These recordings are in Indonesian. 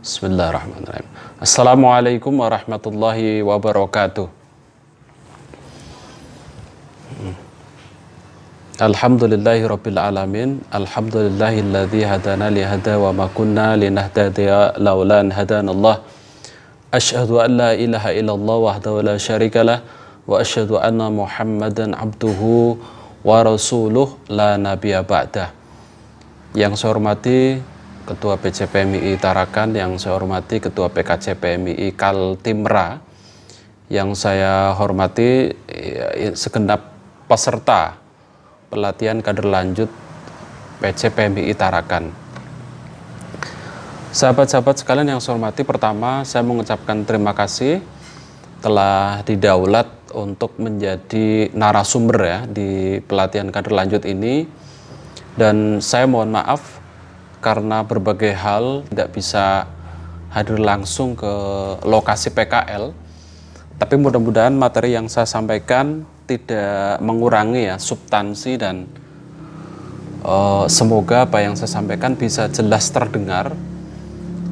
Bismillahirrahmanirrahim. Assalamualaikum warahmatullahi wabarakatuh. Hmm. Alhamdulillahi Rabbil Alamin Alhamdulillahi Alladhi hadana li hada Wa ma kunna linahtadiya Laulan hadanallah Ashadu an la ilaha illallah Wahdahu la sharika lah Wa ashadu anna muhammadan abduhu Wa rasuluh la nabiya ba'dah Yang saya hormati Ketua PCPMI Tarakan yang saya hormati, Ketua PKC PKCPMI Kaltimra yang saya hormati ya, segenap peserta pelatihan kader lanjut PCPMI Tarakan. Sahabat-sahabat sekalian yang saya hormati, pertama saya mengucapkan terima kasih telah didaulat untuk menjadi narasumber ya di pelatihan kader lanjut ini dan saya mohon maaf karena berbagai hal tidak bisa hadir langsung ke lokasi PKL. Tapi mudah-mudahan materi yang saya sampaikan tidak mengurangi ya substansi dan uh, semoga apa yang saya sampaikan bisa jelas terdengar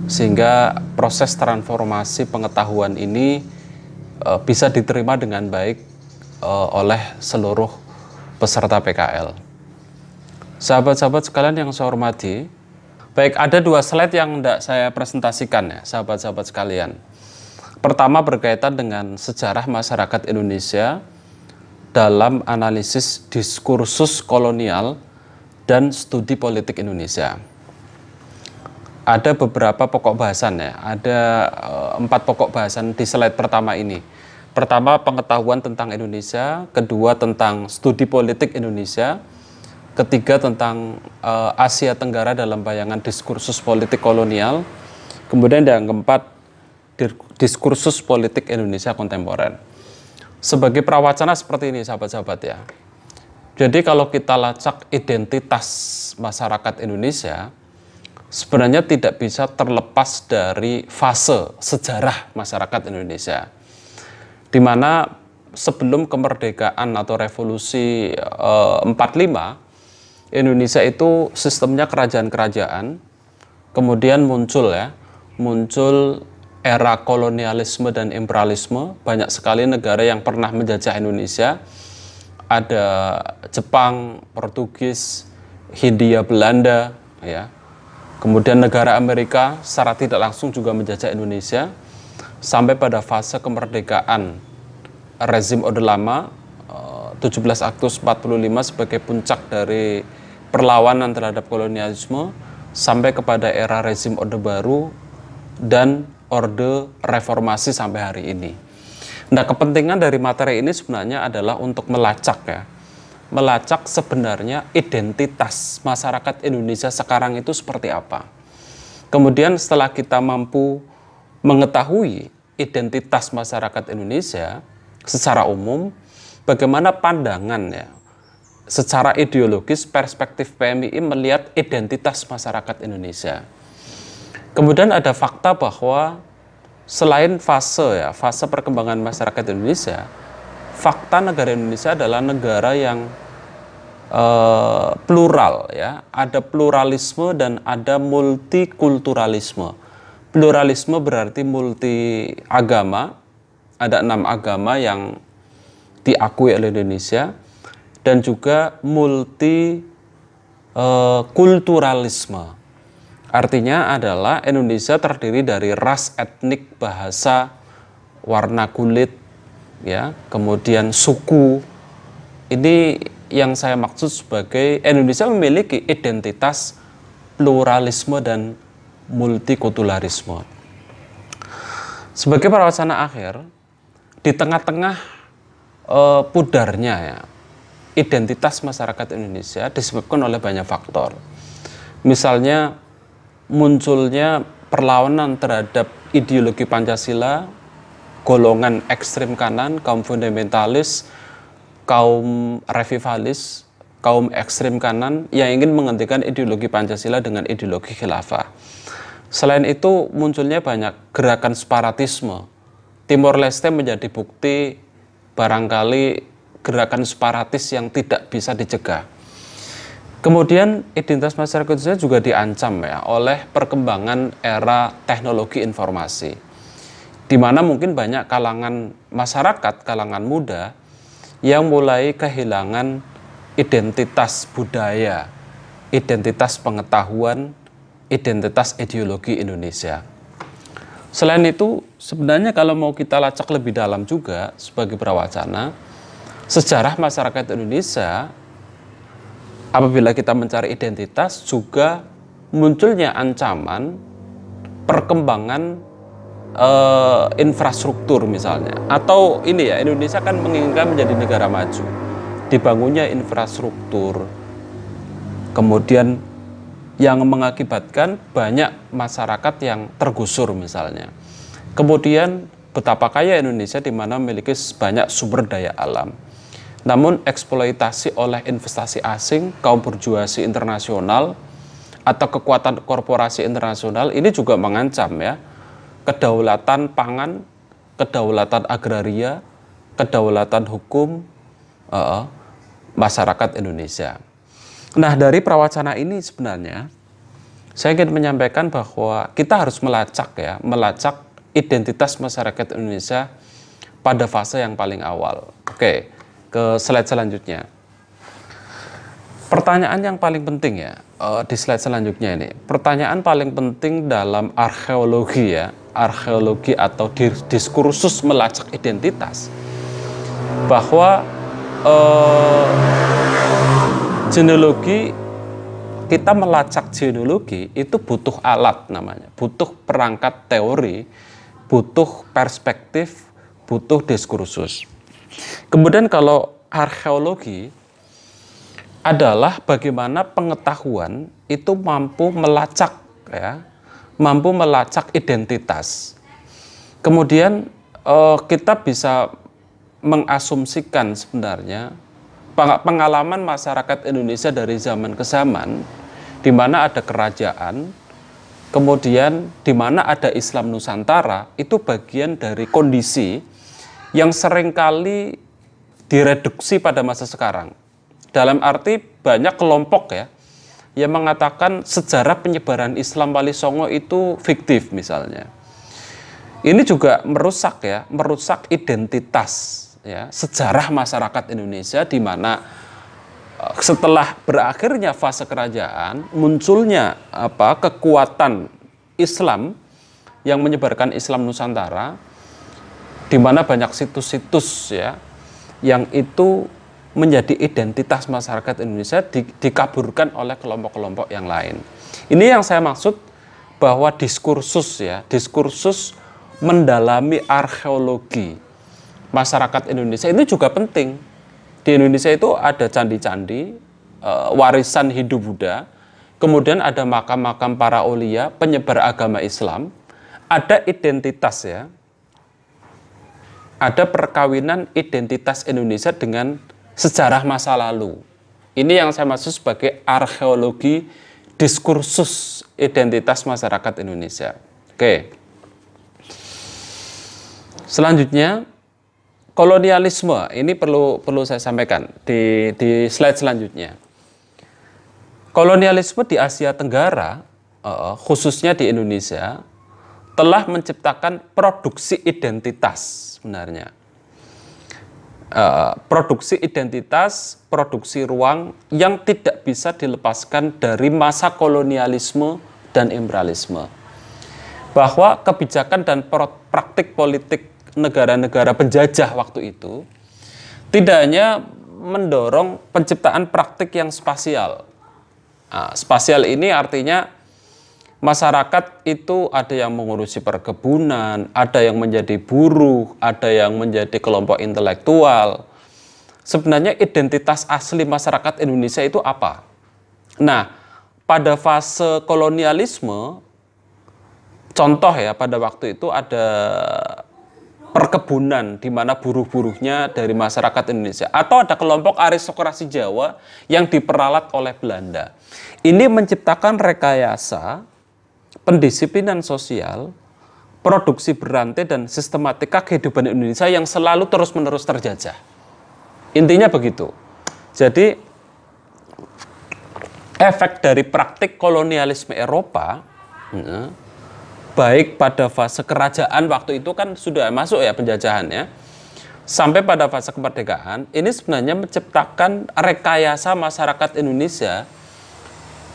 sehingga proses transformasi pengetahuan ini uh, bisa diterima dengan baik uh, oleh seluruh peserta PKL. Sahabat-sahabat sekalian yang saya hormati, Baik, ada dua slide yang tidak saya presentasikan ya, sahabat-sahabat sekalian. Pertama berkaitan dengan sejarah masyarakat Indonesia dalam analisis diskursus kolonial dan studi politik Indonesia. Ada beberapa pokok bahasan ya, ada eh, empat pokok bahasan di slide pertama ini. Pertama, pengetahuan tentang Indonesia, kedua tentang studi politik Indonesia, ketiga tentang uh, Asia Tenggara dalam bayangan diskursus politik kolonial, kemudian yang keempat diskursus politik Indonesia kontemporer. Sebagai prawacana seperti ini sahabat-sahabat ya. Jadi kalau kita lacak identitas masyarakat Indonesia, sebenarnya tidak bisa terlepas dari fase sejarah masyarakat Indonesia. Di mana sebelum kemerdekaan atau revolusi eh, 45 Indonesia itu sistemnya kerajaan-kerajaan, kemudian muncul ya, muncul era kolonialisme dan imperialisme, banyak sekali negara yang pernah menjajah Indonesia, ada Jepang, Portugis, Hindia, Belanda, ya. Kemudian negara Amerika secara tidak langsung juga menjajah Indonesia sampai pada fase kemerdekaan rezim Orde Lama 17 eh, Agustus 45 sebagai puncak dari perlawanan terhadap kolonialisme sampai kepada era rezim Orde Baru dan Orde Reformasi sampai hari ini. Nah, kepentingan dari materi ini sebenarnya adalah untuk melacak ya. Melacak sebenarnya identitas masyarakat Indonesia sekarang itu seperti apa. Kemudian setelah kita mampu mengetahui identitas masyarakat Indonesia secara umum, bagaimana pandangan ya secara ideologis perspektif PMI melihat identitas masyarakat Indonesia. Kemudian ada fakta bahwa selain fase ya, fase perkembangan masyarakat Indonesia, fakta negara Indonesia adalah negara yang uh, plural ya, ada pluralisme dan ada multikulturalisme. Pluralisme berarti multi agama, ada enam agama yang diakui oleh Indonesia dan juga multi e, kulturalisme. Artinya adalah Indonesia terdiri dari ras, etnik, bahasa, warna kulit, ya, kemudian suku. Ini yang saya maksud sebagai Indonesia memiliki identitas pluralisme dan multikulturalisme. Sebagai perwacana akhir, di tengah-tengah e, pudarnya ya, identitas masyarakat Indonesia disebabkan oleh banyak faktor. Misalnya munculnya perlawanan terhadap ideologi Pancasila, golongan ekstrem kanan, kaum fundamentalis, kaum revivalis, kaum ekstrem kanan yang ingin menghentikan ideologi Pancasila dengan ideologi khilafah. Selain itu munculnya banyak gerakan separatisme. Timor Leste menjadi bukti barangkali gerakan separatis yang tidak bisa dicegah. Kemudian identitas masyarakat Indonesia juga diancam ya oleh perkembangan era teknologi informasi. Di mana mungkin banyak kalangan masyarakat, kalangan muda yang mulai kehilangan identitas budaya, identitas pengetahuan, identitas ideologi Indonesia. Selain itu, sebenarnya kalau mau kita lacak lebih dalam juga sebagai perawacana, sejarah masyarakat Indonesia apabila kita mencari identitas juga munculnya ancaman perkembangan eh, infrastruktur misalnya atau ini ya Indonesia kan menginginkan menjadi negara maju dibangunnya infrastruktur kemudian yang mengakibatkan banyak masyarakat yang tergusur misalnya kemudian betapa kaya Indonesia di mana memiliki banyak sumber daya alam namun eksploitasi oleh investasi asing, kaum berjuasi internasional, atau kekuatan korporasi internasional ini juga mengancam ya kedaulatan pangan, kedaulatan agraria, kedaulatan hukum uh, masyarakat Indonesia. Nah dari prawacana ini sebenarnya saya ingin menyampaikan bahwa kita harus melacak ya, melacak identitas masyarakat Indonesia pada fase yang paling awal. Oke. Okay ke slide selanjutnya. Pertanyaan yang paling penting ya uh, di slide selanjutnya ini. Pertanyaan paling penting dalam arkeologi ya, arkeologi atau diskursus melacak identitas bahwa uh, genealogi kita melacak genealogi itu butuh alat namanya, butuh perangkat teori, butuh perspektif, butuh diskursus. Kemudian kalau arkeologi adalah bagaimana pengetahuan itu mampu melacak ya, mampu melacak identitas. Kemudian eh, kita bisa mengasumsikan sebenarnya pengalaman masyarakat Indonesia dari zaman ke zaman di mana ada kerajaan kemudian di mana ada Islam Nusantara itu bagian dari kondisi yang seringkali direduksi pada masa sekarang. Dalam arti banyak kelompok ya yang mengatakan sejarah penyebaran Islam Wali Songo itu fiktif misalnya. Ini juga merusak ya, merusak identitas ya, sejarah masyarakat Indonesia di mana eh, setelah berakhirnya fase kerajaan munculnya apa kekuatan Islam yang menyebarkan Islam Nusantara di mana banyak situs-situs ya yang itu menjadi identitas masyarakat Indonesia di, dikaburkan oleh kelompok-kelompok yang lain. Ini yang saya maksud bahwa diskursus ya, diskursus mendalami arkeologi masyarakat Indonesia itu juga penting. Di Indonesia itu ada candi-candi, eh, warisan Hindu Buddha, kemudian ada makam-makam para ulia penyebar agama Islam, ada identitas ya, ada perkawinan identitas Indonesia dengan sejarah masa lalu. Ini yang saya maksud sebagai arkeologi diskursus identitas masyarakat Indonesia. Oke. Selanjutnya kolonialisme. Ini perlu perlu saya sampaikan di di slide selanjutnya. Kolonialisme di Asia Tenggara eh, khususnya di Indonesia telah menciptakan produksi identitas sebenarnya. Uh, produksi identitas, produksi ruang yang tidak bisa dilepaskan dari masa kolonialisme dan imperialisme. Bahwa kebijakan dan praktik politik negara-negara penjajah waktu itu tidak hanya mendorong penciptaan praktik yang spasial. Uh, spasial ini artinya masyarakat itu ada yang mengurusi perkebunan, ada yang menjadi buruh, ada yang menjadi kelompok intelektual. Sebenarnya identitas asli masyarakat Indonesia itu apa? Nah, pada fase kolonialisme, contoh ya pada waktu itu ada perkebunan di mana buruh-buruhnya dari masyarakat Indonesia atau ada kelompok aristokrasi Jawa yang diperalat oleh Belanda. Ini menciptakan rekayasa pendisiplinan sosial, produksi berantai dan sistematika kehidupan Indonesia yang selalu terus-menerus terjajah. Intinya begitu. Jadi efek dari praktik kolonialisme Eropa ya, baik pada fase kerajaan waktu itu kan sudah masuk ya penjajahannya sampai pada fase kemerdekaan ini sebenarnya menciptakan rekayasa masyarakat Indonesia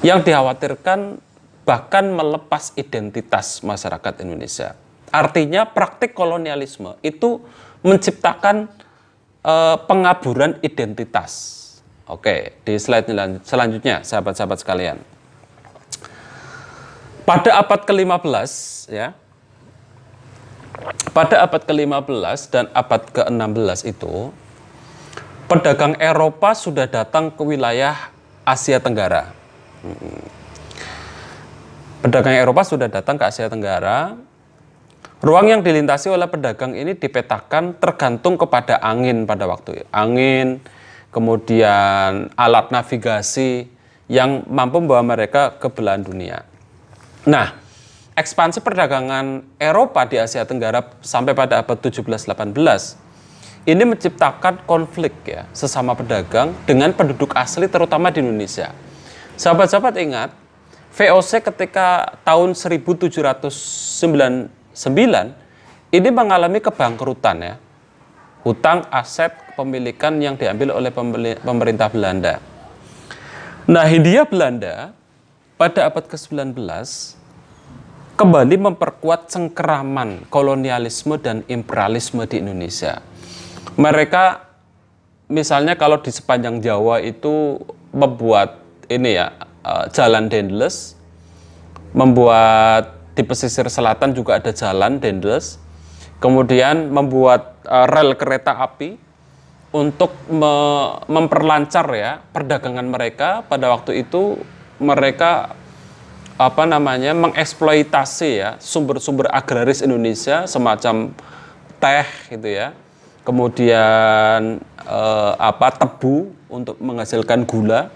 yang dikhawatirkan bahkan melepas identitas masyarakat Indonesia. Artinya praktik kolonialisme itu menciptakan e, pengaburan identitas. Oke, di slide selanjutnya sahabat-sahabat sekalian. Pada abad ke-15 ya. Pada abad ke-15 dan abad ke-16 itu pedagang Eropa sudah datang ke wilayah Asia Tenggara. Hmm. Pedagang Eropa sudah datang ke Asia Tenggara. Ruang yang dilintasi oleh pedagang ini dipetakan tergantung kepada angin pada waktu itu. Angin, kemudian alat navigasi yang mampu membawa mereka ke belahan dunia. Nah, ekspansi perdagangan Eropa di Asia Tenggara sampai pada abad 17-18 ini menciptakan konflik ya sesama pedagang dengan penduduk asli terutama di Indonesia. Sahabat-sahabat ingat VOC ketika tahun 1799 ini mengalami kebangkrutan ya. Hutang aset kepemilikan yang diambil oleh pemerintah Belanda. Nah, Hindia Belanda pada abad ke-19 kembali memperkuat cengkeraman kolonialisme dan imperialisme di Indonesia. Mereka misalnya kalau di sepanjang Jawa itu membuat ini ya Eh, jalan Dendles, membuat di pesisir selatan juga ada jalan Dendles, kemudian membuat uh, rel kereta api untuk me memperlancar ya perdagangan mereka pada waktu itu mereka apa namanya mengeksploitasi ya sumber-sumber agraris Indonesia semacam teh gitu ya kemudian eh, apa tebu untuk menghasilkan gula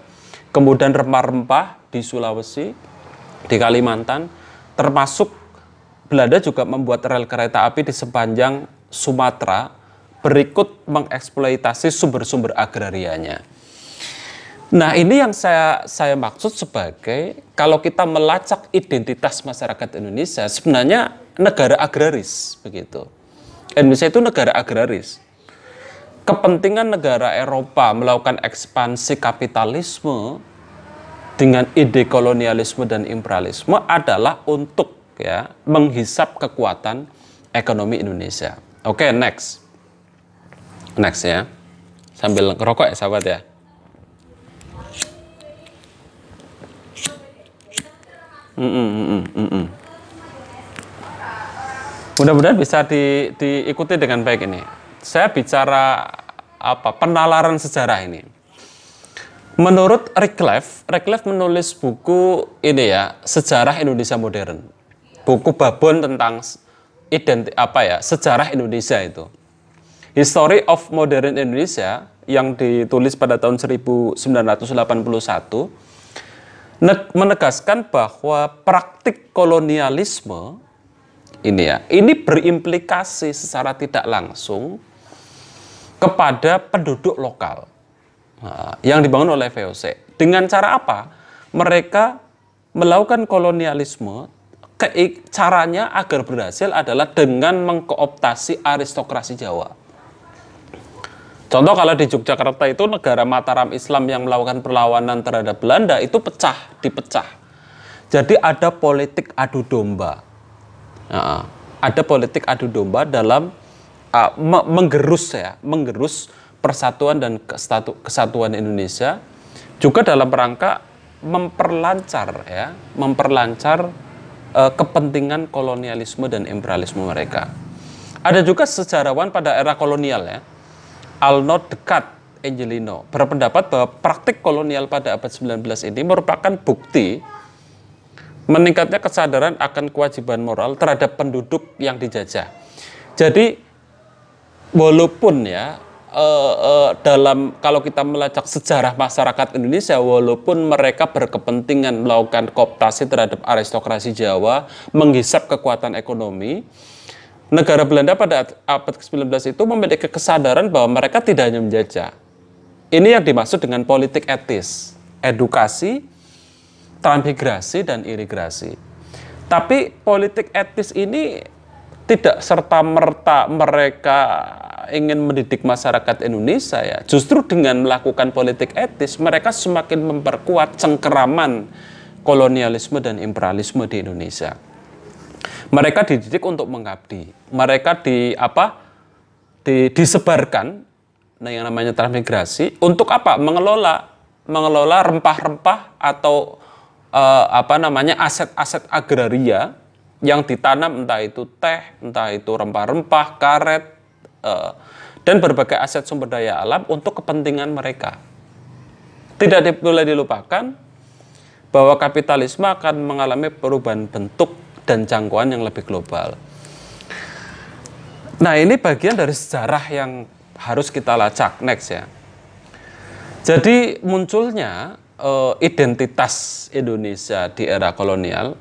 kemudian rempah-rempah di Sulawesi, di Kalimantan, termasuk Belanda juga membuat rel kereta api di sepanjang Sumatera, berikut mengeksploitasi sumber-sumber agrarianya. Nah ini yang saya saya maksud sebagai kalau kita melacak identitas masyarakat Indonesia sebenarnya negara agraris begitu. Indonesia itu negara agraris. Kepentingan negara Eropa melakukan ekspansi kapitalisme dengan ide kolonialisme dan imperialisme adalah untuk ya menghisap kekuatan ekonomi Indonesia. Oke, okay, next. Next ya. Sambil ngerokok ya sahabat ya. Mm -mm, mm Mudah-mudahan bisa di, diikuti dengan baik ini. Saya bicara apa penalaran sejarah ini. Menurut Rick Clef, menulis buku ini ya, Sejarah Indonesia Modern. Buku babon tentang identi apa ya, sejarah Indonesia itu. History of Modern Indonesia yang ditulis pada tahun 1981 menegaskan bahwa praktik kolonialisme ini ya, ini berimplikasi secara tidak langsung kepada penduduk lokal yang dibangun oleh VOC. Dengan cara apa? Mereka melakukan kolonialisme ke, caranya agar berhasil adalah dengan mengkooptasi aristokrasi Jawa. Contoh kalau di Yogyakarta itu negara Mataram Islam yang melakukan perlawanan terhadap Belanda itu pecah, dipecah. Jadi ada politik adu domba. Nah, ada politik adu domba dalam uh, menggerus ya, menggerus persatuan dan kesatuan Indonesia juga dalam rangka memperlancar ya, memperlancar eh, kepentingan kolonialisme dan imperialisme mereka. Ada juga sejarawan pada era kolonial ya. Alnod Dekat Angelino berpendapat bahwa praktik kolonial pada abad 19 ini merupakan bukti meningkatnya kesadaran akan kewajiban moral terhadap penduduk yang dijajah. Jadi walaupun ya uh, uh, dalam kalau kita melacak sejarah masyarakat Indonesia walaupun mereka berkepentingan melakukan kooptasi terhadap aristokrasi Jawa, menghisap kekuatan ekonomi, negara Belanda pada abad ke-19 itu memiliki kesadaran bahwa mereka tidak hanya menjajah. Ini yang dimaksud dengan politik etis, edukasi, transmigrasi dan irigasi. Tapi politik etis ini tidak serta-merta mereka ingin mendidik masyarakat Indonesia ya. Justru dengan melakukan politik etis mereka semakin memperkuat cengkeraman kolonialisme dan imperialisme di Indonesia. Mereka dididik untuk mengabdi. Mereka di apa? Di, disebarkan nah yang namanya transmigrasi untuk apa? Mengelola mengelola rempah-rempah atau uh, apa namanya aset-aset agraria yang ditanam entah itu teh, entah itu rempah-rempah, karet, eh, dan berbagai aset sumber daya alam untuk kepentingan mereka. Tidak boleh dilupakan bahwa kapitalisme akan mengalami perubahan bentuk dan jangkauan yang lebih global. Nah ini bagian dari sejarah yang harus kita lacak next ya. Jadi munculnya eh, identitas Indonesia di era kolonial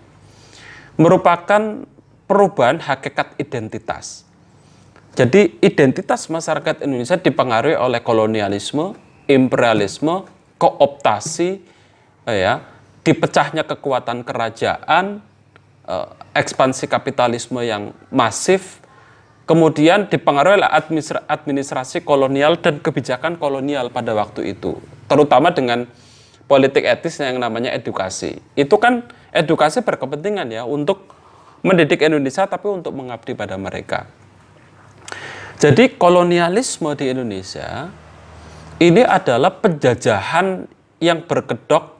merupakan perubahan hakikat identitas. Jadi identitas masyarakat Indonesia dipengaruhi oleh kolonialisme, imperialisme, kooptasi, eh, ya, dipecahnya kekuatan kerajaan, eh, ekspansi kapitalisme yang masif, kemudian dipengaruhi oleh administrasi kolonial dan kebijakan kolonial pada waktu itu, terutama dengan politik etis yang namanya edukasi. Itu kan edukasi berkepentingan ya untuk mendidik Indonesia tapi untuk mengabdi pada mereka. Jadi kolonialisme di Indonesia ini adalah penjajahan yang berkedok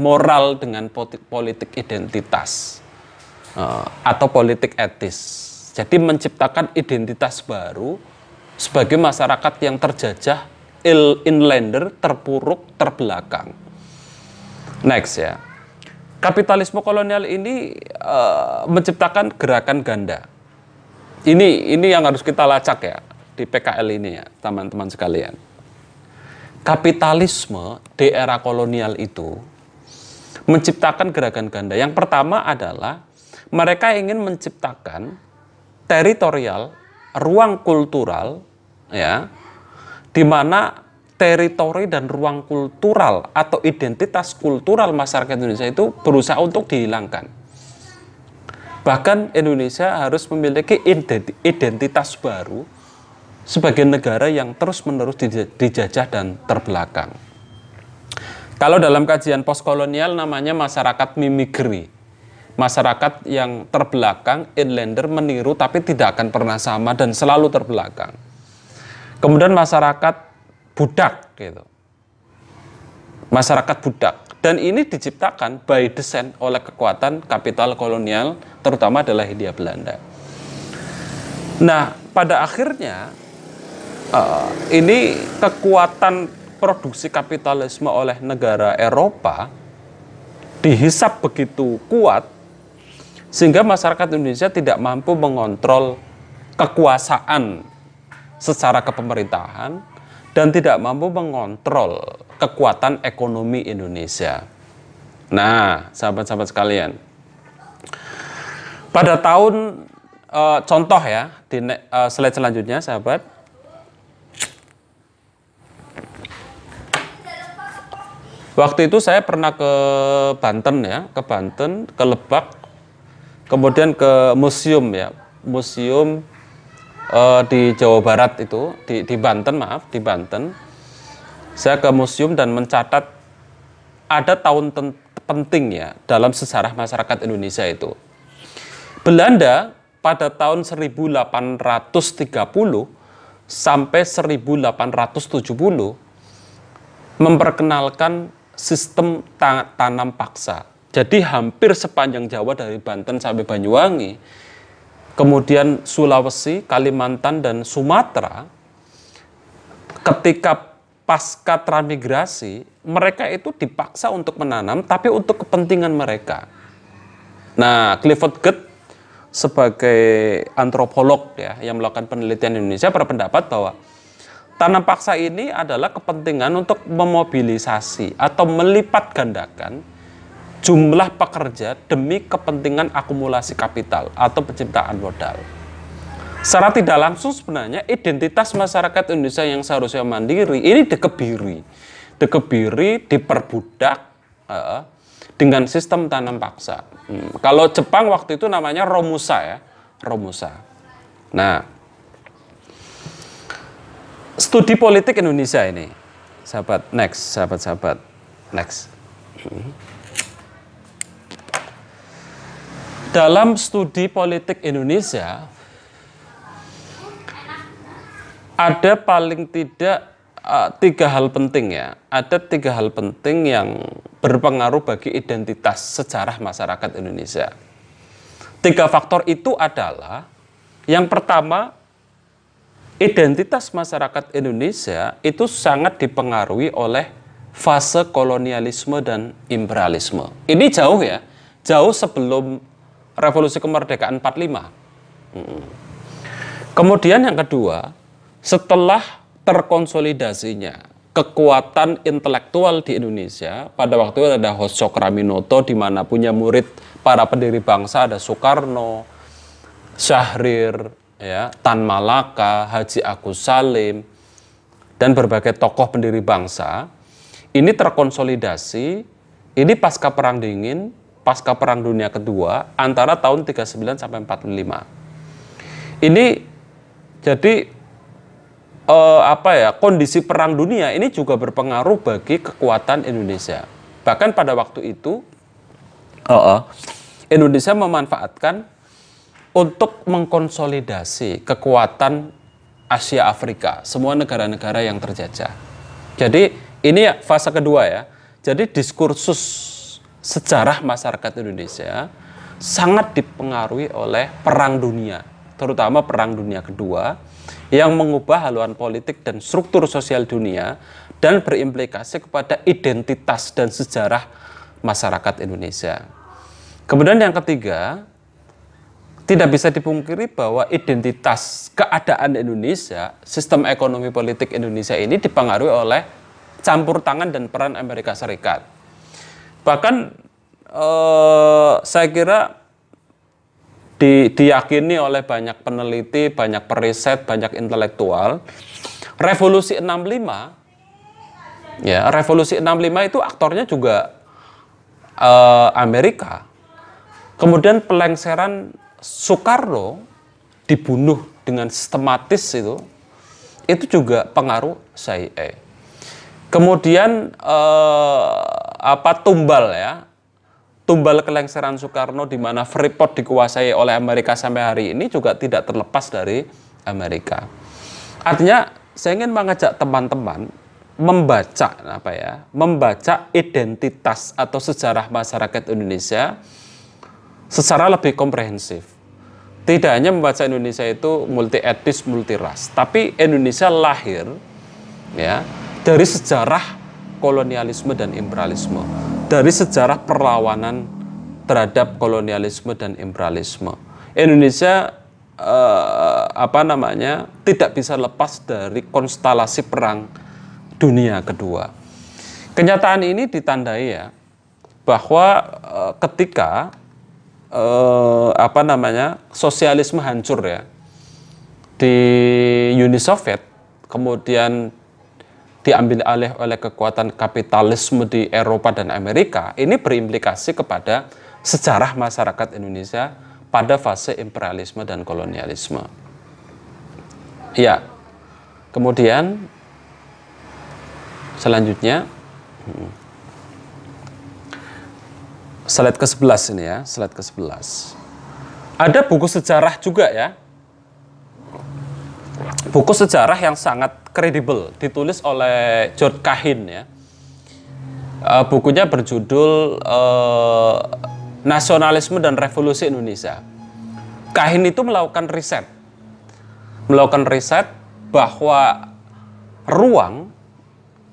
moral dengan politik identitas eh, atau politik etis. Jadi menciptakan identitas baru sebagai masyarakat yang terjajah inlander terpuruk terbelakang. Next ya. Kapitalisme kolonial ini uh, menciptakan gerakan ganda. Ini ini yang harus kita lacak ya di PKL ini ya, teman-teman sekalian. Kapitalisme di era kolonial itu menciptakan gerakan ganda. Yang pertama adalah mereka ingin menciptakan teritorial, ruang kultural ya, di mana teritori dan ruang kultural atau identitas kultural masyarakat Indonesia itu berusaha untuk dihilangkan. Bahkan Indonesia harus memiliki identitas baru sebagai negara yang terus-menerus dijajah dan terbelakang. Kalau dalam kajian postkolonial namanya masyarakat mimikri. Masyarakat yang terbelakang, inlander meniru tapi tidak akan pernah sama dan selalu terbelakang Kemudian masyarakat budak gitu. Masyarakat budak. Dan ini diciptakan by design oleh kekuatan kapital kolonial, terutama adalah Hindia Belanda. Nah, pada akhirnya uh, ini kekuatan produksi kapitalisme oleh negara Eropa dihisap begitu kuat sehingga masyarakat Indonesia tidak mampu mengontrol kekuasaan secara kepemerintahan dan tidak mampu mengontrol kekuatan ekonomi Indonesia. Nah, sahabat-sahabat sekalian, pada tahun e, contoh ya di e, slide selanjutnya, sahabat. Waktu itu saya pernah ke Banten ya, ke Banten, ke Lebak, kemudian ke museum ya, museum uh, di Jawa Barat itu di, di Banten maaf di Banten saya ke museum dan mencatat ada tahun penting ya dalam sejarah masyarakat Indonesia itu Belanda pada tahun 1830 sampai 1870 memperkenalkan sistem tanam paksa. Jadi hampir sepanjang Jawa dari Banten sampai Banyuwangi kemudian Sulawesi, Kalimantan, dan Sumatera, ketika pasca transmigrasi, mereka itu dipaksa untuk menanam, tapi untuk kepentingan mereka. Nah, Clifford Geertz sebagai antropolog ya yang melakukan penelitian di Indonesia berpendapat bahwa tanam paksa ini adalah kepentingan untuk memobilisasi atau melipat gandakan jumlah pekerja demi kepentingan akumulasi kapital atau penciptaan modal. Secara tidak langsung sebenarnya identitas masyarakat Indonesia yang seharusnya mandiri ini dikebiri. Dikebiri, diperbudak uh, dengan sistem tanam paksa. Hmm. Kalau Jepang waktu itu namanya Romusa ya, Romusa. Nah, studi politik Indonesia ini, sahabat next, sahabat-sahabat next. Hmm. Dalam studi politik Indonesia, ada paling tidak uh, tiga hal penting ya. Ada tiga hal penting yang berpengaruh bagi identitas sejarah masyarakat Indonesia. Tiga faktor itu adalah yang pertama identitas masyarakat Indonesia itu sangat dipengaruhi oleh fase kolonialisme dan imperialisme. Ini jauh ya, jauh sebelum revolusi kemerdekaan 45. Kemudian yang kedua, setelah terkonsolidasinya kekuatan intelektual di Indonesia pada waktu itu ada Hosok Raminoto, di mana punya murid para pendiri bangsa ada Soekarno, Syahrir, ya, Tan Malaka, Haji Agus Salim dan berbagai tokoh pendiri bangsa ini terkonsolidasi ini pasca perang dingin pasca Perang Dunia Kedua antara tahun 39 sampai 45. Ini jadi eh, apa ya kondisi Perang Dunia ini juga berpengaruh bagi kekuatan Indonesia. Bahkan pada waktu itu uh -uh. Indonesia memanfaatkan untuk mengkonsolidasi kekuatan Asia Afrika, semua negara-negara yang terjajah. Jadi ini ya, fase kedua ya. Jadi diskursus sejarah masyarakat Indonesia sangat dipengaruhi oleh perang dunia, terutama perang dunia kedua yang mengubah haluan politik dan struktur sosial dunia dan berimplikasi kepada identitas dan sejarah masyarakat Indonesia. Kemudian yang ketiga, tidak bisa dipungkiri bahwa identitas keadaan Indonesia, sistem ekonomi politik Indonesia ini dipengaruhi oleh campur tangan dan peran Amerika Serikat bahkan eh, saya kira di, diyakini oleh banyak peneliti, banyak periset, banyak intelektual, revolusi 65 ya, revolusi 65 itu aktornya juga eh, Amerika. Kemudian pelengseran Soekarno dibunuh dengan sistematis itu itu juga pengaruh CIA. Kemudian eh, apa tumbal ya? Tumbal kelengseran Soekarno di mana Freeport dikuasai oleh Amerika sampai hari ini juga tidak terlepas dari Amerika. Artinya saya ingin mengajak teman-teman membaca apa ya? Membaca identitas atau sejarah masyarakat Indonesia secara lebih komprehensif tidak hanya membaca Indonesia itu multi etnis, multi ras, tapi Indonesia lahir ya dari sejarah kolonialisme dan imperialisme, dari sejarah perlawanan terhadap kolonialisme dan imperialisme. Indonesia eh, apa namanya tidak bisa lepas dari konstelasi perang dunia kedua. Kenyataan ini ditandai ya bahwa eh, ketika eh, apa namanya sosialisme hancur ya di Uni Soviet, kemudian diambil alih oleh kekuatan kapitalisme di Eropa dan Amerika ini berimplikasi kepada sejarah masyarakat Indonesia pada fase imperialisme dan kolonialisme. Ya, kemudian selanjutnya hmm, slide ke-11 ini ya, slide ke-11. Ada buku sejarah juga ya, buku sejarah yang sangat kredibel ditulis oleh George Kahin ya. Uh, bukunya berjudul uh, Nasionalisme dan Revolusi Indonesia. Kahin itu melakukan riset, melakukan riset bahwa ruang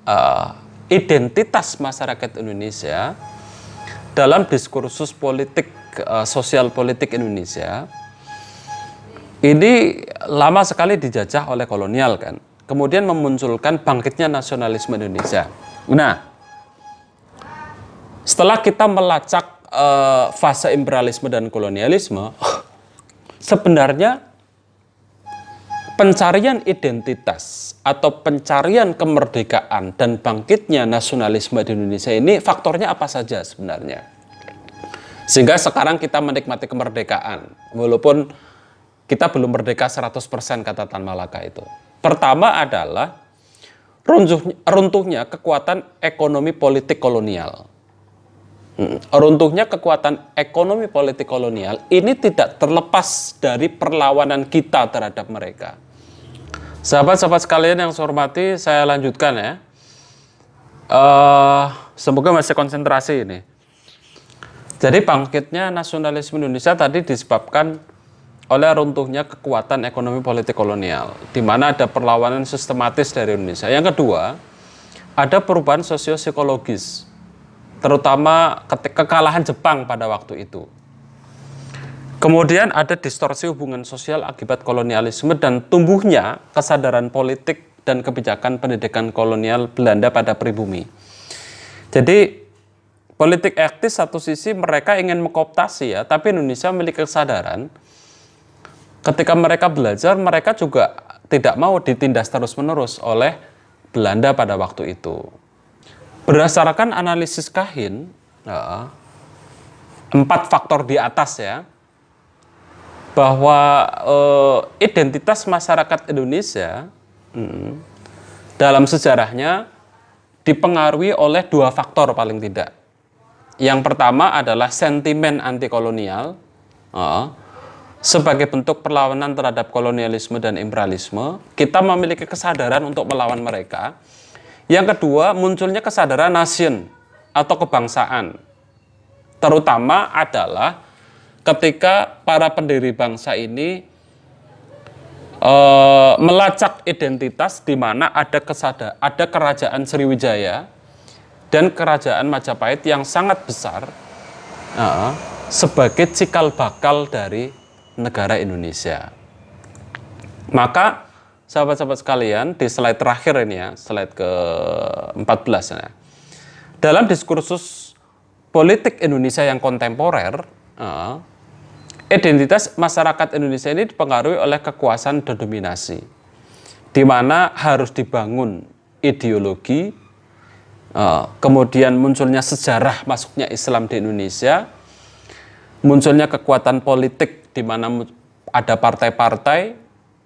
uh, identitas masyarakat Indonesia dalam diskursus politik uh, sosial politik Indonesia ini lama sekali dijajah oleh kolonial kan. Kemudian memunculkan bangkitnya nasionalisme Indonesia. Nah, setelah kita melacak uh, fase imperialisme dan kolonialisme, sebenarnya pencarian identitas atau pencarian kemerdekaan dan bangkitnya nasionalisme di Indonesia ini faktornya apa saja sebenarnya? Sehingga sekarang kita menikmati kemerdekaan, walaupun kita belum merdeka 100% kata Tan Malaka itu. Pertama adalah runtuhnya, kekuatan ekonomi politik kolonial. Hmm, runtuhnya kekuatan ekonomi politik kolonial ini tidak terlepas dari perlawanan kita terhadap mereka. Sahabat-sahabat sekalian yang saya hormati, saya lanjutkan ya. Uh, semoga masih konsentrasi ini. Jadi bangkitnya nasionalisme Indonesia tadi disebabkan oleh runtuhnya kekuatan ekonomi politik kolonial, di mana ada perlawanan sistematis dari Indonesia. Yang kedua, ada perubahan sosio-psikologis, terutama kekalahan Jepang pada waktu itu. Kemudian ada distorsi hubungan sosial akibat kolonialisme dan tumbuhnya kesadaran politik dan kebijakan pendidikan kolonial Belanda pada pribumi. Jadi politik aktif satu sisi mereka ingin mengkooptasi ya, tapi Indonesia memiliki kesadaran ketika mereka belajar, mereka juga tidak mau ditindas terus-menerus oleh Belanda pada waktu itu. Berdasarkan analisis Kahin, eh, empat faktor di atas ya, bahwa eh, identitas masyarakat Indonesia hmm, dalam sejarahnya dipengaruhi oleh dua faktor paling tidak. Yang pertama adalah sentimen anti kolonial, eh, sebagai bentuk perlawanan terhadap kolonialisme dan imperialisme, kita memiliki kesadaran untuk melawan mereka. Yang kedua, munculnya kesadaran nasion atau kebangsaan. Terutama adalah ketika para pendiri bangsa ini e, melacak identitas di mana ada kesada, ada kerajaan Sriwijaya dan kerajaan Majapahit yang sangat besar uh, sebagai cikal bakal dari negara Indonesia. Maka sahabat-sahabat sekalian di slide terakhir ini ya, slide ke-14 ya. Dalam diskursus politik Indonesia yang kontemporer, eh, identitas masyarakat Indonesia ini dipengaruhi oleh kekuasaan dan dominasi. Di mana harus dibangun ideologi, eh, kemudian munculnya sejarah masuknya Islam di Indonesia, munculnya kekuatan politik di mana ada partai-partai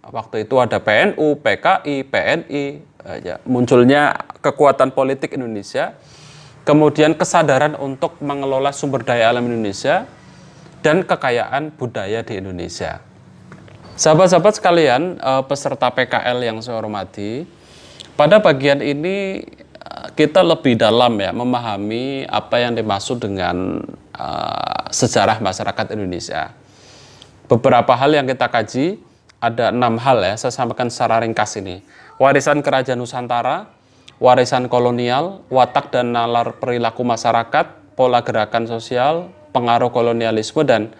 waktu itu ada PNU, PKI, PNI, eh, ya, munculnya kekuatan politik Indonesia, kemudian kesadaran untuk mengelola sumber daya alam Indonesia dan kekayaan budaya di Indonesia. Sahabat-sahabat sekalian, eh, peserta PKL yang saya hormati, pada bagian ini eh, kita lebih dalam ya memahami apa yang dimaksud dengan uh, sejarah masyarakat Indonesia beberapa hal yang kita kaji, ada enam hal ya, saya sampaikan secara ringkas ini. Warisan kerajaan Nusantara, warisan kolonial, watak dan nalar perilaku masyarakat, pola gerakan sosial, pengaruh kolonialisme, dan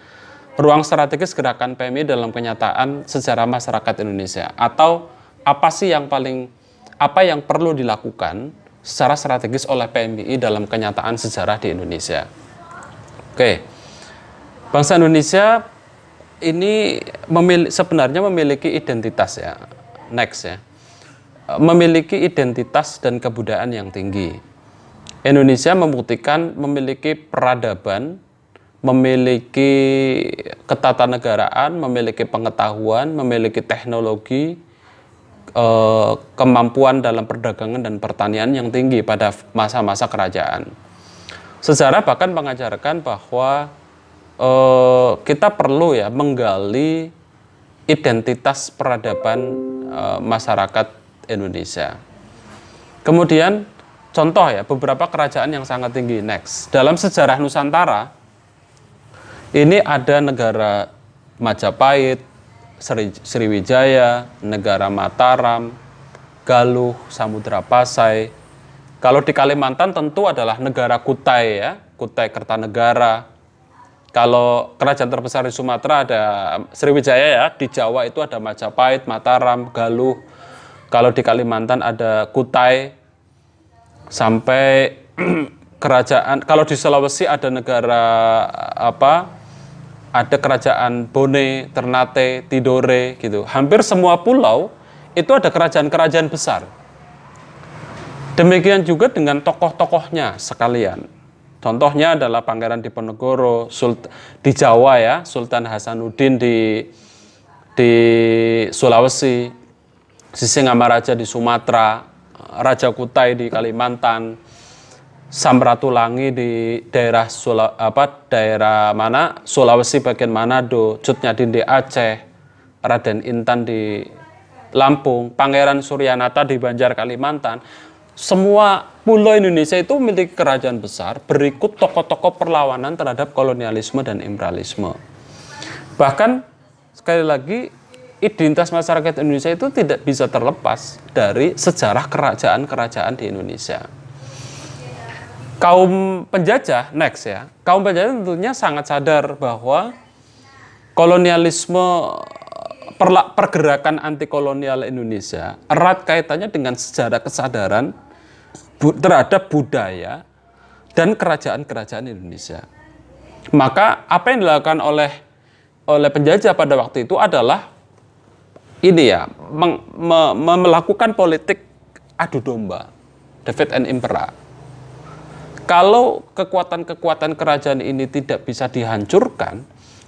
ruang strategis gerakan PMI dalam kenyataan sejarah masyarakat Indonesia. Atau apa sih yang paling, apa yang perlu dilakukan secara strategis oleh PMI dalam kenyataan sejarah di Indonesia. Oke, bangsa Indonesia ini memili sebenarnya memiliki identitas ya. Next ya. Memiliki identitas dan kebudayaan yang tinggi. Indonesia membuktikan memiliki peradaban, memiliki ketatanegaraan, memiliki pengetahuan, memiliki teknologi, eh, kemampuan dalam perdagangan dan pertanian yang tinggi pada masa-masa kerajaan. Sejarah bahkan mengajarkan bahwa eh, kita perlu ya menggali identitas peradaban eh, masyarakat Indonesia. Kemudian contoh ya beberapa kerajaan yang sangat tinggi next. Dalam sejarah Nusantara ini ada negara Majapahit, Sri, Sriwijaya, negara Mataram, Galuh, Samudra Pasai. Kalau di Kalimantan tentu adalah negara Kutai ya, Kutai Kertanegara, kalau kerajaan terbesar di Sumatera ada um, Sriwijaya ya, di Jawa itu ada Majapahit, Mataram, Galuh. Kalau di Kalimantan ada Kutai sampai kerajaan kalau di Sulawesi ada negara apa? Ada kerajaan Bone, Ternate, Tidore gitu. Hampir semua pulau itu ada kerajaan-kerajaan besar. Demikian juga dengan tokoh-tokohnya sekalian. Contohnya adalah Pangeran Diponegoro Sult di Jawa ya, Sultan Hasanuddin di di Sulawesi, Sisingamaraja di Sumatera, Raja Kutai di Kalimantan, Samratulangi di daerah Sula, apa daerah mana Sulawesi bagian Manado, Cutnyadin di Aceh, Raden Intan di Lampung, Pangeran Suryanata di Banjar Kalimantan semua pulau Indonesia itu memiliki kerajaan besar berikut tokoh-tokoh perlawanan terhadap kolonialisme dan imperialisme. Bahkan sekali lagi identitas masyarakat Indonesia itu tidak bisa terlepas dari sejarah kerajaan-kerajaan di Indonesia. Kaum penjajah next ya. Kaum penjajah tentunya sangat sadar bahwa kolonialisme pergerakan anti kolonial Indonesia erat kaitannya dengan sejarah kesadaran terhadap budaya dan kerajaan-kerajaan Indonesia. Maka apa yang dilakukan oleh oleh penjajah pada waktu itu adalah ini ya meng, me, me, melakukan politik adu domba, David and Impera. Kalau kekuatan-kekuatan kerajaan ini tidak bisa dihancurkan,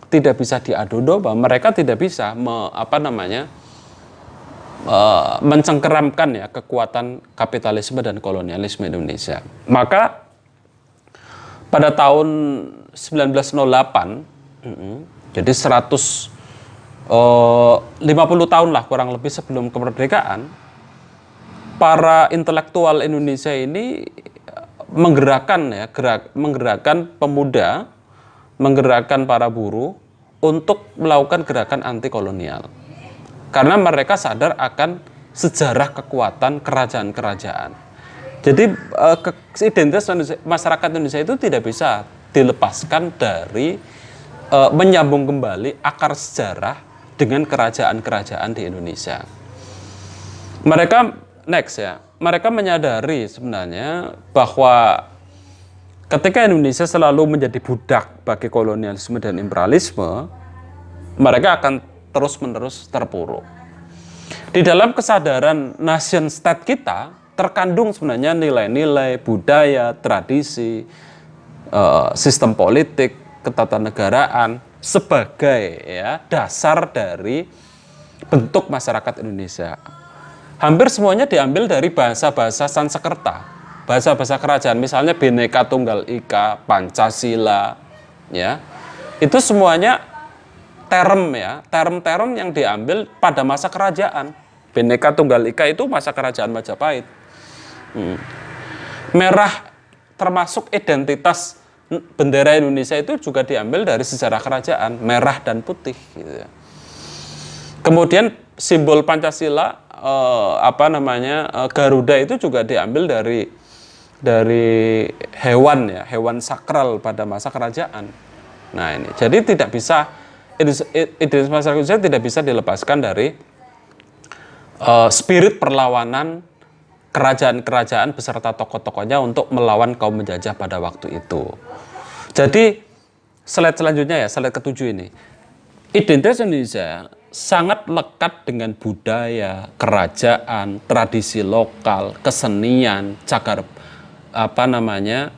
tidak bisa diadu domba, mereka tidak bisa me, apa namanya e, mencengkeramkan ya kekuatan kapitalisme dan kolonialisme Indonesia. Maka pada tahun 1908, jadi 150 50 e, tahun lah kurang lebih sebelum kemerdekaan, para intelektual Indonesia ini menggerakkan ya gerak menggerakkan pemuda menggerakkan para buruh untuk melakukan gerakan anti kolonial. Karena mereka sadar akan sejarah kekuatan kerajaan-kerajaan. Jadi eh, identitas masyarakat Indonesia itu tidak bisa dilepaskan dari eh, menyambung kembali akar sejarah dengan kerajaan-kerajaan di Indonesia. Mereka next ya, mereka menyadari sebenarnya bahwa ketika Indonesia selalu menjadi budak bagi kolonialisme dan imperialisme, mereka akan terus-menerus terpuruk. Di dalam kesadaran nation state kita terkandung sebenarnya nilai-nilai budaya, tradisi, eh, sistem politik, ketatanegaraan sebagai ya dasar dari bentuk masyarakat Indonesia. Hampir semuanya diambil dari bahasa-bahasa Sansekerta bahasa-bahasa kerajaan misalnya Bhinneka Tunggal Ika, Pancasila ya. Itu semuanya term ya, term-term yang diambil pada masa kerajaan. Bhinneka Tunggal Ika itu masa kerajaan Majapahit. Hmm. Merah termasuk identitas bendera Indonesia itu juga diambil dari sejarah kerajaan, merah dan putih gitu ya. Kemudian simbol Pancasila eh, apa namanya eh, Garuda itu juga diambil dari dari hewan ya, hewan sakral pada masa kerajaan. Nah ini, jadi tidak bisa identitas masyarakat Indonesia tidak bisa dilepaskan dari uh, spirit perlawanan kerajaan-kerajaan beserta tokoh-tokohnya untuk melawan kaum menjajah pada waktu itu. Jadi slide selanjutnya ya, slide ketujuh ini. Identitas Indonesia sangat lekat dengan budaya, kerajaan, tradisi lokal, kesenian, cagar apa namanya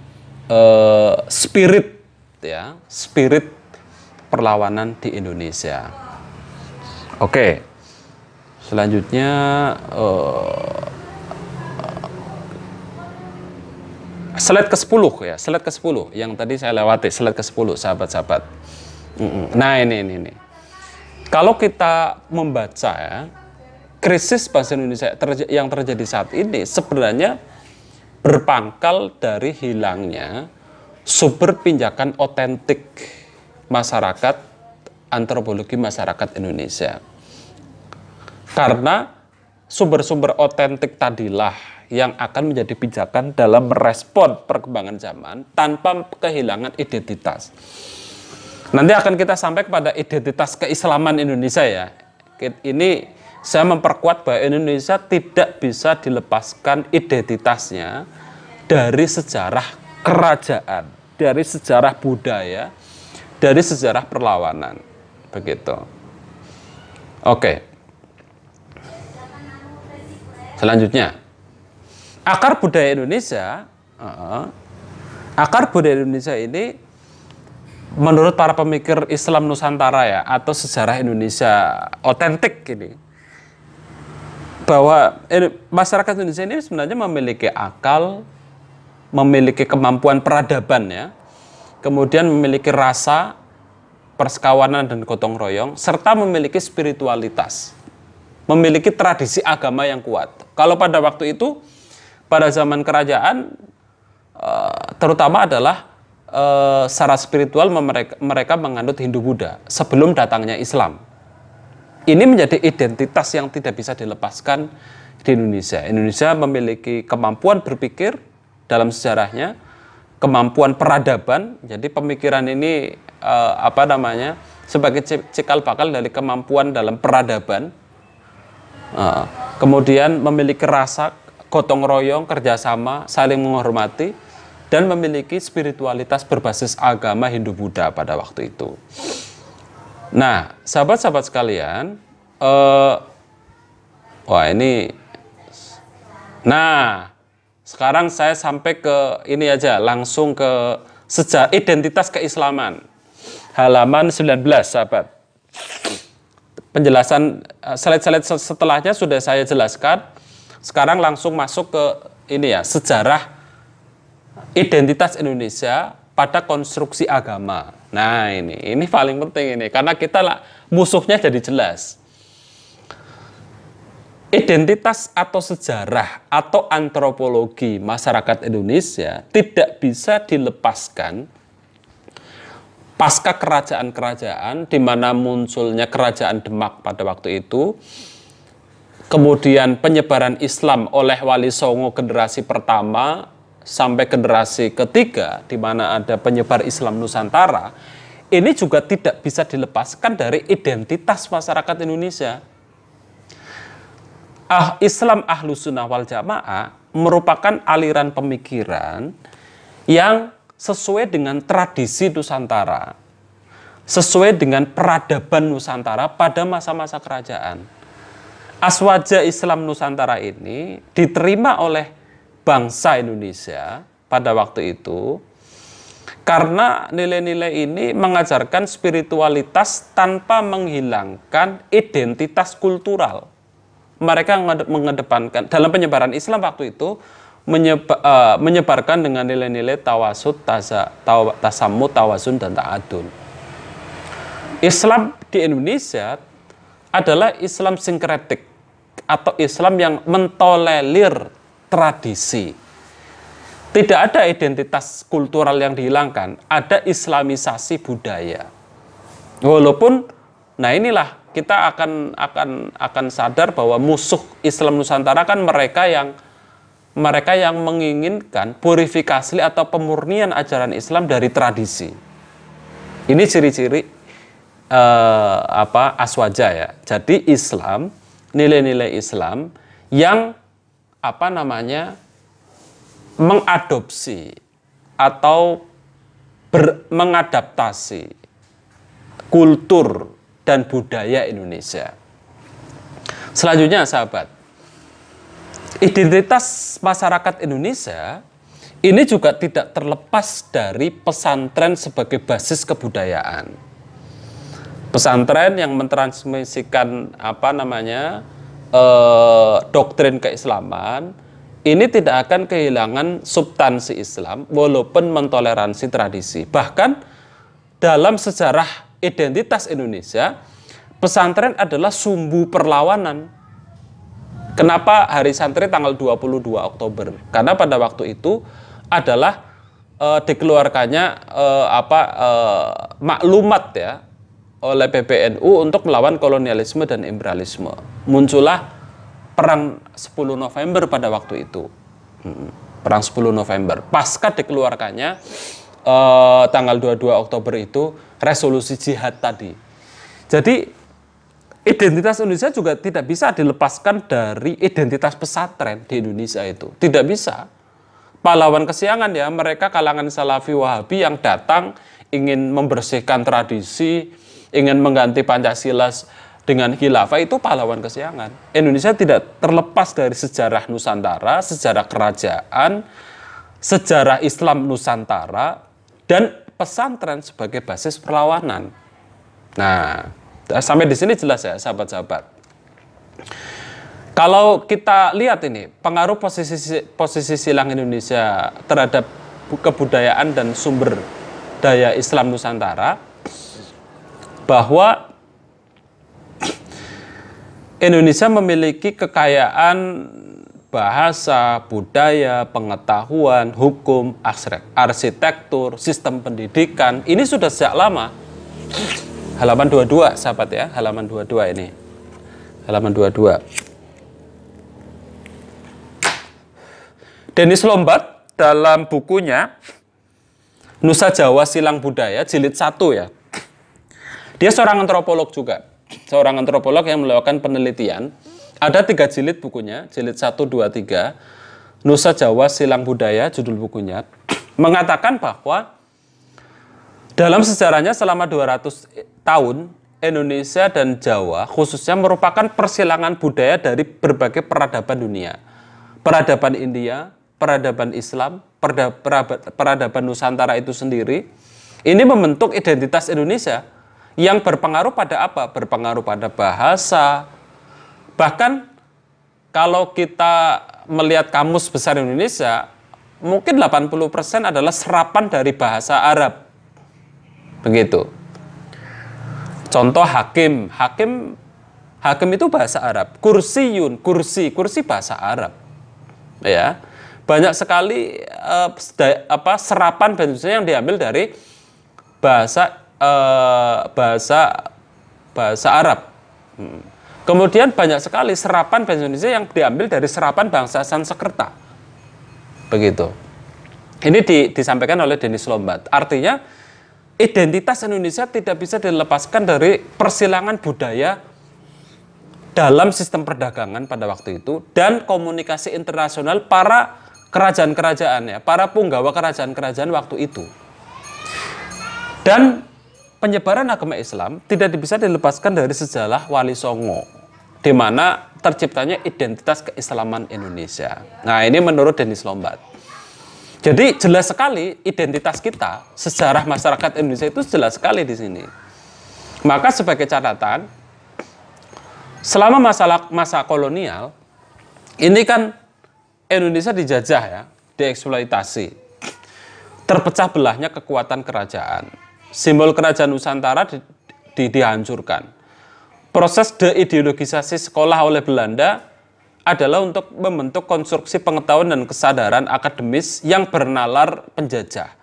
uh, spirit ya spirit perlawanan di Indonesia. Oke, okay. selanjutnya uh, slide ke-10 ya, slide ke-10 yang tadi saya lewati, slide ke-10 sahabat-sahabat. Nah, ini ini ini. Kalau kita membaca ya, krisis bahasa Indonesia yang terjadi saat ini sebenarnya berpangkal dari hilangnya sumber pinjakan otentik masyarakat antropologi masyarakat Indonesia. Karena sumber-sumber otentik tadilah yang akan menjadi pijakan dalam merespon perkembangan zaman tanpa kehilangan identitas. Nanti akan kita sampai kepada identitas keislaman Indonesia ya. Ini saya memperkuat bahwa Indonesia tidak bisa dilepaskan identitasnya dari sejarah kerajaan, dari sejarah budaya, dari sejarah perlawanan. Begitu. Oke. Selanjutnya. Akar budaya Indonesia, uh-uh. akar budaya Indonesia ini menurut para pemikir Islam Nusantara ya atau sejarah Indonesia otentik ini bahwa eh, masyarakat Indonesia ini sebenarnya memiliki akal, memiliki kemampuan peradaban ya, kemudian memiliki rasa persekawanan dan gotong royong, serta memiliki spiritualitas, memiliki tradisi agama yang kuat. Kalau pada waktu itu, pada zaman kerajaan, eh, terutama adalah eh, secara spiritual mereka menganut Hindu Buddha sebelum datangnya Islam ini menjadi identitas yang tidak bisa dilepaskan di Indonesia. Indonesia memiliki kemampuan berpikir dalam sejarahnya, kemampuan peradaban. Jadi pemikiran ini eh, apa namanya sebagai cikal bakal dari kemampuan dalam peradaban. Eh, kemudian memiliki rasa gotong royong, kerjasama, saling menghormati, dan memiliki spiritualitas berbasis agama Hindu Buddha pada waktu itu. Nah, sahabat-sahabat sekalian, uh, wah ini, nah sekarang saya sampai ke ini aja, langsung ke sejarah identitas keislaman, halaman 19, sahabat. Penjelasan eh, slide-slide setelahnya sudah saya jelaskan. Sekarang langsung masuk ke ini ya, sejarah identitas Indonesia pada konstruksi agama. Nah, ini ini paling penting ini karena kita lah musuhnya jadi jelas. Identitas atau sejarah atau antropologi masyarakat Indonesia tidak bisa dilepaskan pasca kerajaan-kerajaan di mana munculnya kerajaan Demak pada waktu itu kemudian penyebaran Islam oleh Wali Songo generasi pertama sampai generasi ketiga di mana ada penyebar Islam Nusantara ini juga tidak bisa dilepaskan dari identitas masyarakat Indonesia. Ah, Islam Ahlu Sunnah wal Jamaah merupakan aliran pemikiran yang sesuai dengan tradisi Nusantara, sesuai dengan peradaban Nusantara pada masa-masa kerajaan. Aswaja Islam Nusantara ini diterima oleh bangsa Indonesia pada waktu itu karena nilai-nilai ini mengajarkan spiritualitas tanpa menghilangkan identitas kultural. Mereka mengedepankan dalam penyebaran Islam waktu itu menyeba, uh, menyebarkan dengan nilai-nilai tawasud, tasa, taw, tasamu, tawasun dan ta'adun. Islam di Indonesia adalah Islam sinkretik atau Islam yang mentolerir tradisi. Tidak ada identitas kultural yang dihilangkan, ada islamisasi budaya. Walaupun nah inilah kita akan akan akan sadar bahwa musuh Islam Nusantara kan mereka yang mereka yang menginginkan purifikasi atau pemurnian ajaran Islam dari tradisi. Ini ciri-ciri eh, apa aswaja ya. Jadi Islam, nilai-nilai Islam yang apa namanya mengadopsi atau ber, mengadaptasi kultur dan budaya Indonesia. Selanjutnya sahabat, identitas masyarakat Indonesia ini juga tidak terlepas dari pesantren sebagai basis kebudayaan. Pesantren yang mentransmisikan apa namanya? eh, doktrin keislaman ini tidak akan kehilangan substansi Islam walaupun mentoleransi tradisi. Bahkan dalam sejarah identitas Indonesia, pesantren adalah sumbu perlawanan. Kenapa hari santri tanggal 22 Oktober? Karena pada waktu itu adalah e, dikeluarkannya e, apa e, maklumat ya oleh PBNU untuk melawan kolonialisme dan imperialisme. Muncullah perang 10 November pada waktu itu. Hmm, perang 10 November. Pasca dikeluarkannya eh, tanggal 22 Oktober itu resolusi jihad tadi. Jadi identitas Indonesia juga tidak bisa dilepaskan dari identitas pesantren di Indonesia itu. Tidak bisa. Pahlawan kesiangan ya, mereka kalangan Salafi Wahabi yang datang ingin membersihkan tradisi, ingin mengganti Pancasila dengan khilafah itu pahlawan kesiangan. Indonesia tidak terlepas dari sejarah Nusantara, sejarah kerajaan, sejarah Islam Nusantara, dan pesantren sebagai basis perlawanan. Nah, sampai di sini jelas ya sahabat-sahabat. Kalau kita lihat ini, pengaruh posisi posisi silang Indonesia terhadap kebudayaan dan sumber daya Islam Nusantara bahwa Indonesia memiliki kekayaan bahasa, budaya, pengetahuan, hukum, arsitektur, sistem pendidikan. Ini sudah sejak lama. Halaman 22, sahabat ya. Halaman 22 ini. Halaman 22. Denis Lombard dalam bukunya Nusa Jawa Silang Budaya jilid 1 ya. Dia seorang antropolog juga. Seorang antropolog yang melakukan penelitian. Ada tiga jilid bukunya, jilid 1, 2, 3. Nusa Jawa Silang Budaya, judul bukunya. Mengatakan bahwa dalam sejarahnya selama 200 tahun, Indonesia dan Jawa khususnya merupakan persilangan budaya dari berbagai peradaban dunia. Peradaban India, peradaban Islam, peradaban Nusantara itu sendiri. Ini membentuk identitas Indonesia yang berpengaruh pada apa? Berpengaruh pada bahasa. Bahkan kalau kita melihat kamus besar Indonesia, mungkin 80% adalah serapan dari bahasa Arab. Begitu. Contoh hakim, hakim hakim itu bahasa Arab. Kursiyun, kursi, kursi bahasa Arab. Ya. Banyak sekali uh, apa serapan bahasa yang diambil dari bahasa Eh, bahasa bahasa Arab. Kemudian banyak sekali serapan bahasa Indonesia yang diambil dari serapan bangsa Sanskerta. Begitu. Ini di, disampaikan oleh Denis Lombat. Artinya identitas Indonesia tidak bisa dilepaskan dari persilangan budaya dalam sistem perdagangan pada waktu itu dan komunikasi internasional para kerajaan-kerajaan ya, para punggawa kerajaan-kerajaan waktu itu. Dan penyebaran agama Islam tidak bisa dilepaskan dari sejarah Wali Songo, di mana terciptanya identitas keislaman Indonesia. Nah, ini menurut Denis Lombat. Jadi jelas sekali identitas kita, sejarah masyarakat Indonesia itu jelas sekali di sini. Maka sebagai catatan, selama masa masa kolonial, ini kan Indonesia dijajah ya, dieksploitasi, terpecah belahnya kekuatan kerajaan simbol kerajaan Nusantara di, di, dihancurkan. Proses deideologisasi sekolah oleh Belanda adalah untuk membentuk konstruksi pengetahuan dan kesadaran akademis yang bernalar penjajah.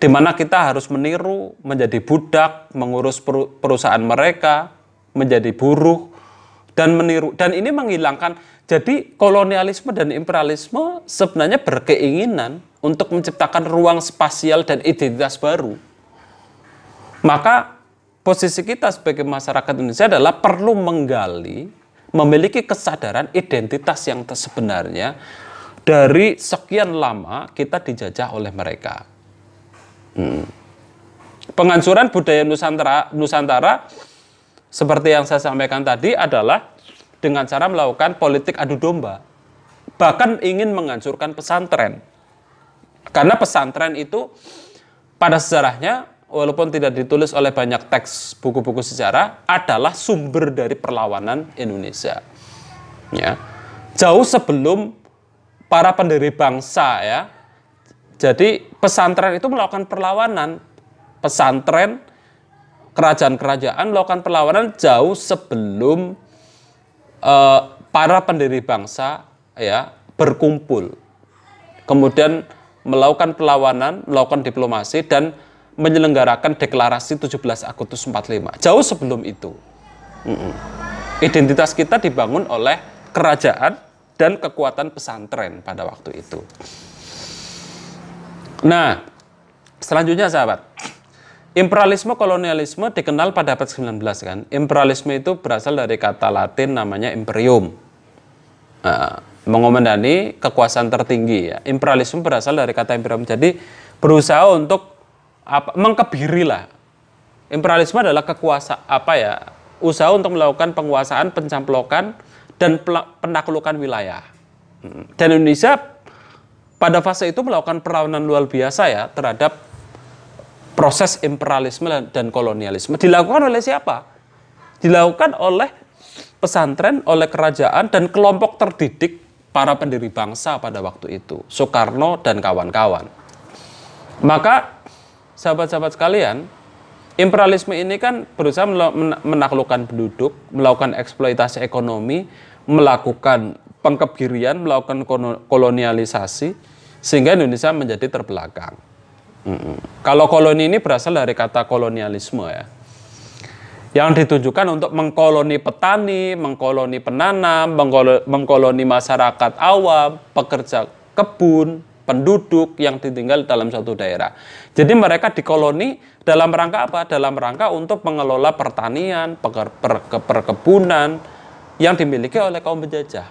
Di mana kita harus meniru, menjadi budak, mengurus perusahaan mereka, menjadi buruh, dan meniru. Dan ini menghilangkan, jadi kolonialisme dan imperialisme sebenarnya berkeinginan untuk menciptakan ruang spasial dan identitas baru maka posisi kita sebagai masyarakat Indonesia adalah perlu menggali, memiliki kesadaran identitas yang sebenarnya dari sekian lama kita dijajah oleh mereka. Hmm. Penghancuran budaya Nusantara, Nusantara seperti yang saya sampaikan tadi adalah dengan cara melakukan politik adu domba. Bahkan ingin menghancurkan pesantren. Karena pesantren itu pada sejarahnya walaupun tidak ditulis oleh banyak teks buku-buku sejarah adalah sumber dari perlawanan Indonesia. Ya. Jauh sebelum para pendiri bangsa ya. Jadi pesantren itu melakukan perlawanan. Pesantren kerajaan-kerajaan melakukan perlawanan jauh sebelum eh, para pendiri bangsa ya berkumpul. Kemudian melakukan perlawanan, melakukan diplomasi dan menyelenggarakan deklarasi 17 Agustus 45. Jauh sebelum itu. Identitas kita dibangun oleh kerajaan dan kekuatan pesantren pada waktu itu. Nah, selanjutnya sahabat, imperialisme kolonialisme dikenal pada abad 19 kan. Imperialisme itu berasal dari kata Latin namanya imperium. Nah, mengomandani kekuasaan tertinggi ya. Imperialisme berasal dari kata imperium. Jadi berusaha untuk apa mengkebiri lah. Imperialisme adalah kekuasaan apa ya? Usaha untuk melakukan penguasaan, pencamplokan dan penaklukan wilayah. Hmm. Dan Indonesia pada fase itu melakukan perlawanan luar biasa ya terhadap proses imperialisme dan kolonialisme. Dilakukan oleh siapa? Dilakukan oleh pesantren, oleh kerajaan dan kelompok terdidik para pendiri bangsa pada waktu itu, Soekarno dan kawan-kawan. Maka sahabat-sahabat sekalian, imperialisme ini kan berusaha menaklukkan penduduk, melakukan eksploitasi ekonomi, melakukan pengkebirian, melakukan kolonialisasi, sehingga Indonesia menjadi terbelakang. mm Kalau koloni ini berasal dari kata kolonialisme ya, yang ditujukan untuk mengkoloni petani, mengkoloni penanam, mengkoloni masyarakat awam, pekerja kebun, penduduk yang ditinggal dalam satu daerah. Jadi mereka dikoloni dalam rangka apa? Dalam rangka untuk mengelola pertanian, perkebunan yang dimiliki oleh kaum penjajah.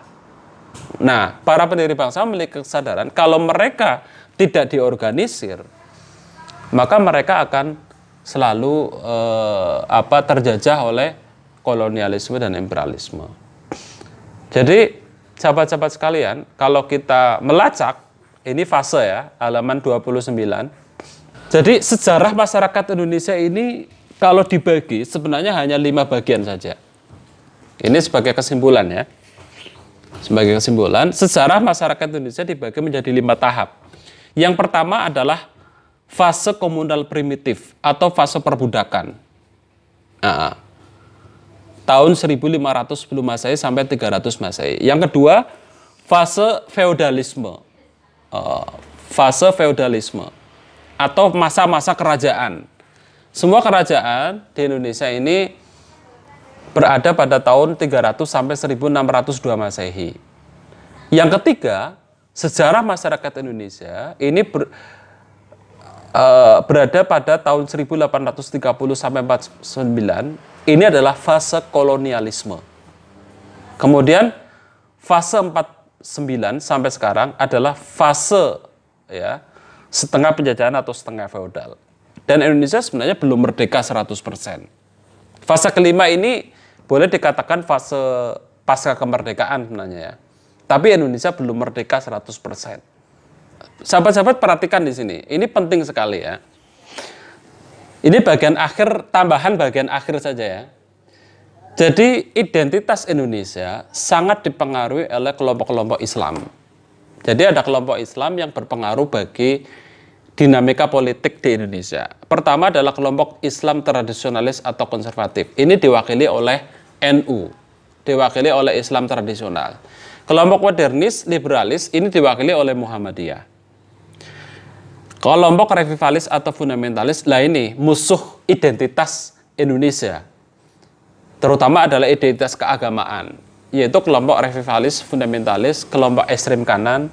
Nah, para pendiri bangsa memiliki kesadaran kalau mereka tidak diorganisir, maka mereka akan selalu eh, apa terjajah oleh kolonialisme dan imperialisme. Jadi sahabat-sahabat sekalian, kalau kita melacak ini fase ya, halaman 29. Jadi sejarah masyarakat Indonesia ini kalau dibagi sebenarnya hanya lima bagian saja. Ini sebagai kesimpulan ya. Sebagai kesimpulan, sejarah masyarakat Indonesia dibagi menjadi lima tahap. Yang pertama adalah fase komunal primitif atau fase perbudakan. Nah, tahun sebelum Masehi sampai 300 Masehi. Yang kedua, fase feodalisme Eh, fase feodalisme atau masa-masa kerajaan. Semua kerajaan di Indonesia ini berada pada tahun 300 sampai 1602 Masehi. Yang ketiga, sejarah masyarakat Indonesia ini ber, uh, berada pada tahun 1830 sampai 49. Ini adalah fase kolonialisme. Kemudian fase 4 9 sampai sekarang adalah fase ya setengah penjajahan atau setengah feodal. Dan Indonesia sebenarnya belum merdeka 100%. Fase kelima ini boleh dikatakan fase pasca kemerdekaan sebenarnya ya. Tapi Indonesia belum merdeka 100%. Sahabat-sahabat perhatikan di sini. Ini penting sekali ya. Ini bagian akhir tambahan bagian akhir saja ya. Jadi identitas Indonesia sangat dipengaruhi oleh kelompok-kelompok Islam. Jadi ada kelompok Islam yang berpengaruh bagi dinamika politik di Indonesia. Pertama adalah kelompok Islam tradisionalis atau konservatif. Ini diwakili oleh NU, diwakili oleh Islam tradisional. Kelompok modernis, liberalis ini diwakili oleh Muhammadiyah. Kelompok revivalis atau fundamentalis, lah ini musuh identitas Indonesia terutama adalah identitas keagamaan, yaitu kelompok revivalis fundamentalis, kelompok ekstrem kanan,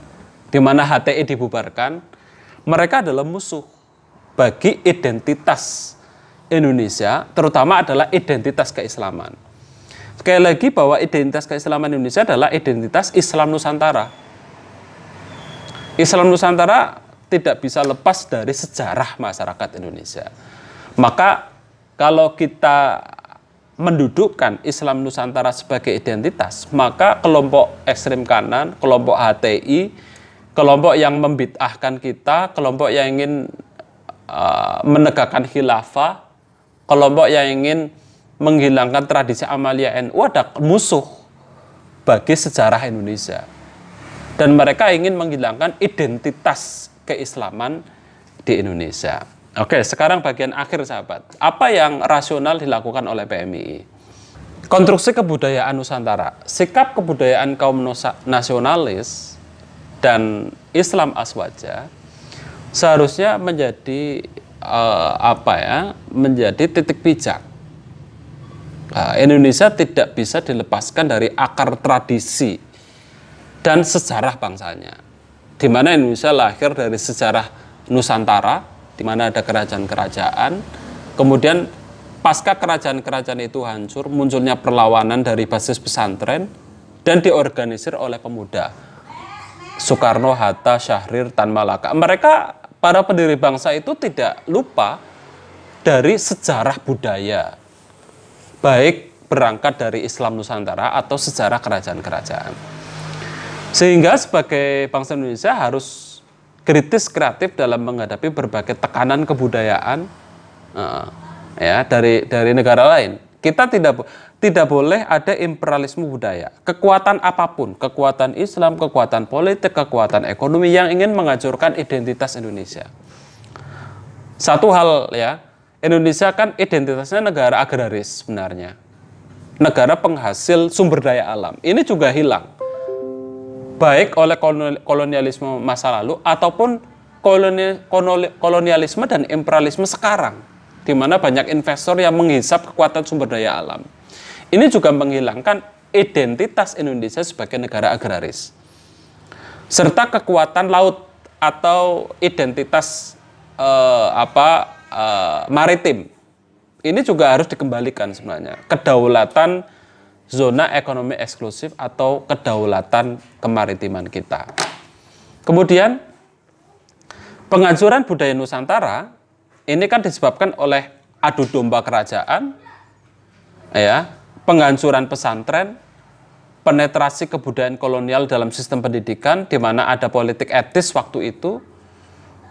di mana HTI dibubarkan. Mereka adalah musuh bagi identitas Indonesia, terutama adalah identitas keislaman. Sekali lagi bahwa identitas keislaman Indonesia adalah identitas Islam Nusantara. Islam Nusantara tidak bisa lepas dari sejarah masyarakat Indonesia. Maka kalau kita mendudukkan Islam Nusantara sebagai identitas, maka kelompok ekstrem kanan, kelompok HTI, kelompok yang membid'ahkan kita, kelompok yang ingin uh, menegakkan khilafah, kelompok yang ingin menghilangkan tradisi amalia NU ada musuh bagi sejarah Indonesia. Dan mereka ingin menghilangkan identitas keislaman di Indonesia. Oke, sekarang bagian akhir sahabat. Apa yang rasional dilakukan oleh PMI? Konstruksi kebudayaan Nusantara, sikap kebudayaan kaum nasionalis dan Islam aswaja seharusnya menjadi uh, apa ya? Menjadi titik pijak. Uh, Indonesia tidak bisa dilepaskan dari akar tradisi dan sejarah bangsanya. Di mana Indonesia lahir dari sejarah Nusantara di mana ada kerajaan-kerajaan. Kemudian pasca kerajaan-kerajaan itu hancur, munculnya perlawanan dari basis pesantren dan diorganisir oleh pemuda. Soekarno, Hatta, Syahrir, Tan Malaka. Mereka para pendiri bangsa itu tidak lupa dari sejarah budaya. Baik berangkat dari Islam Nusantara atau sejarah kerajaan-kerajaan. Sehingga sebagai bangsa Indonesia harus kritis kreatif dalam menghadapi berbagai tekanan kebudayaan uh, ya dari dari negara lain. Kita tidak tidak boleh ada imperialisme budaya. Kekuatan apapun, kekuatan Islam, kekuatan politik, kekuatan ekonomi yang ingin menghancurkan identitas Indonesia. Satu hal ya, Indonesia kan identitasnya negara agraris sebenarnya. Negara penghasil sumber daya alam. Ini juga hilang baik oleh kolonialisme masa lalu ataupun kolonialisme dan imperialisme sekarang di mana banyak investor yang menghisap kekuatan sumber daya alam. Ini juga menghilangkan identitas Indonesia sebagai negara agraris serta kekuatan laut atau identitas eh, apa eh, maritim. Ini juga harus dikembalikan sebenarnya. Kedaulatan zona ekonomi eksklusif atau kedaulatan kemaritiman kita. Kemudian penghancuran budaya Nusantara ini kan disebabkan oleh adu domba kerajaan, ya, penghancuran pesantren, penetrasi kebudayaan kolonial dalam sistem pendidikan di mana ada politik etis waktu itu.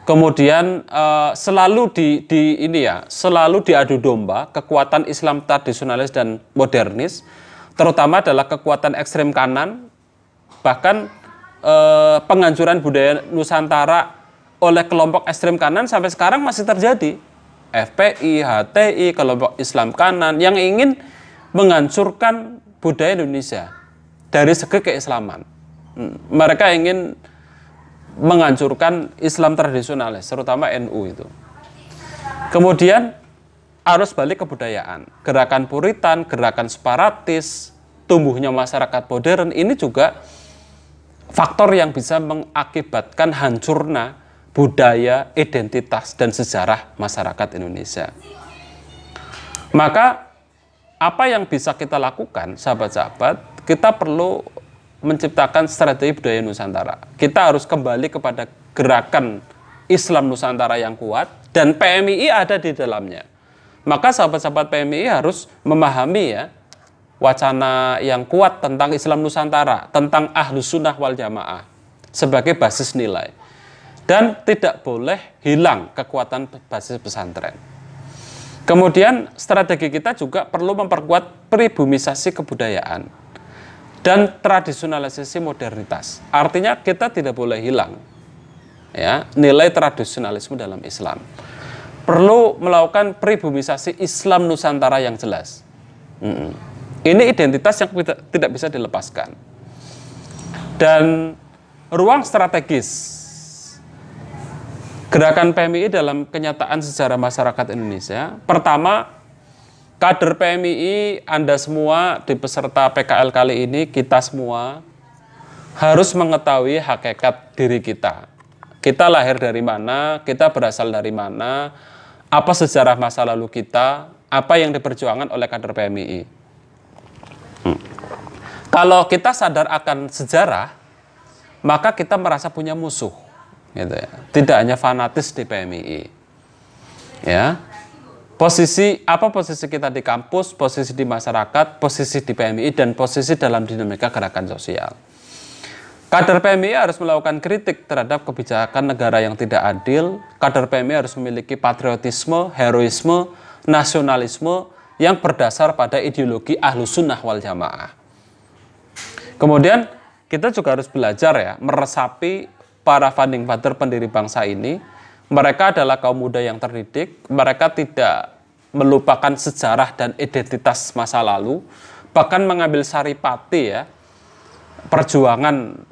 Kemudian eh, selalu di, di ini ya, selalu diadu domba kekuatan Islam tradisionalis dan modernis terutama adalah kekuatan ekstrem kanan, bahkan eh, penghancuran budaya Nusantara oleh kelompok ekstrem kanan sampai sekarang masih terjadi. FPI, HTI, kelompok Islam kanan yang ingin menghancurkan budaya Indonesia dari segi keislaman. Hmm, mereka ingin menghancurkan Islam tradisionalis, terutama NU itu. Kemudian arus balik kebudayaan. Gerakan puritan, gerakan separatis, tumbuhnya masyarakat modern ini juga faktor yang bisa mengakibatkan hancurnya budaya, identitas, dan sejarah masyarakat Indonesia. Maka apa yang bisa kita lakukan, sahabat-sahabat, kita perlu menciptakan strategi budaya Nusantara. Kita harus kembali kepada gerakan Islam Nusantara yang kuat dan PMII ada di dalamnya. Maka sahabat-sahabat PMI harus memahami ya wacana yang kuat tentang Islam Nusantara, tentang ahlus sunnah wal jamaah sebagai basis nilai. Dan tidak boleh hilang kekuatan basis pesantren. Kemudian strategi kita juga perlu memperkuat pribumisasi kebudayaan dan tradisionalisasi modernitas. Artinya kita tidak boleh hilang ya nilai tradisionalisme dalam Islam perlu melakukan pribumisasi Islam Nusantara yang jelas. Mm Ini identitas yang tidak bisa dilepaskan. Dan ruang strategis gerakan PMI dalam kenyataan sejarah masyarakat Indonesia, pertama kader PMI Anda semua di peserta PKL kali ini kita semua harus mengetahui hakikat diri kita. Kita lahir dari mana, kita berasal dari mana, apa sejarah masa lalu kita? Apa yang diperjuangkan oleh kader PMII? Hmm. Kalau kita sadar akan sejarah, maka kita merasa punya musuh. Gitu ya. Tidak hanya fanatis di PMII. Ya. Posisi apa posisi kita di kampus, posisi di masyarakat, posisi di PMII dan posisi dalam dinamika gerakan sosial. Kader PMI harus melakukan kritik terhadap kebijakan negara yang tidak adil. Kader PMI harus memiliki patriotisme, heroisme, nasionalisme yang berdasar pada ideologi ahlu sunnah wal jamaah. Kemudian kita juga harus belajar ya, meresapi para funding father pendiri bangsa ini. Mereka adalah kaum muda yang terdidik, mereka tidak melupakan sejarah dan identitas masa lalu, bahkan mengambil saripati ya, perjuangan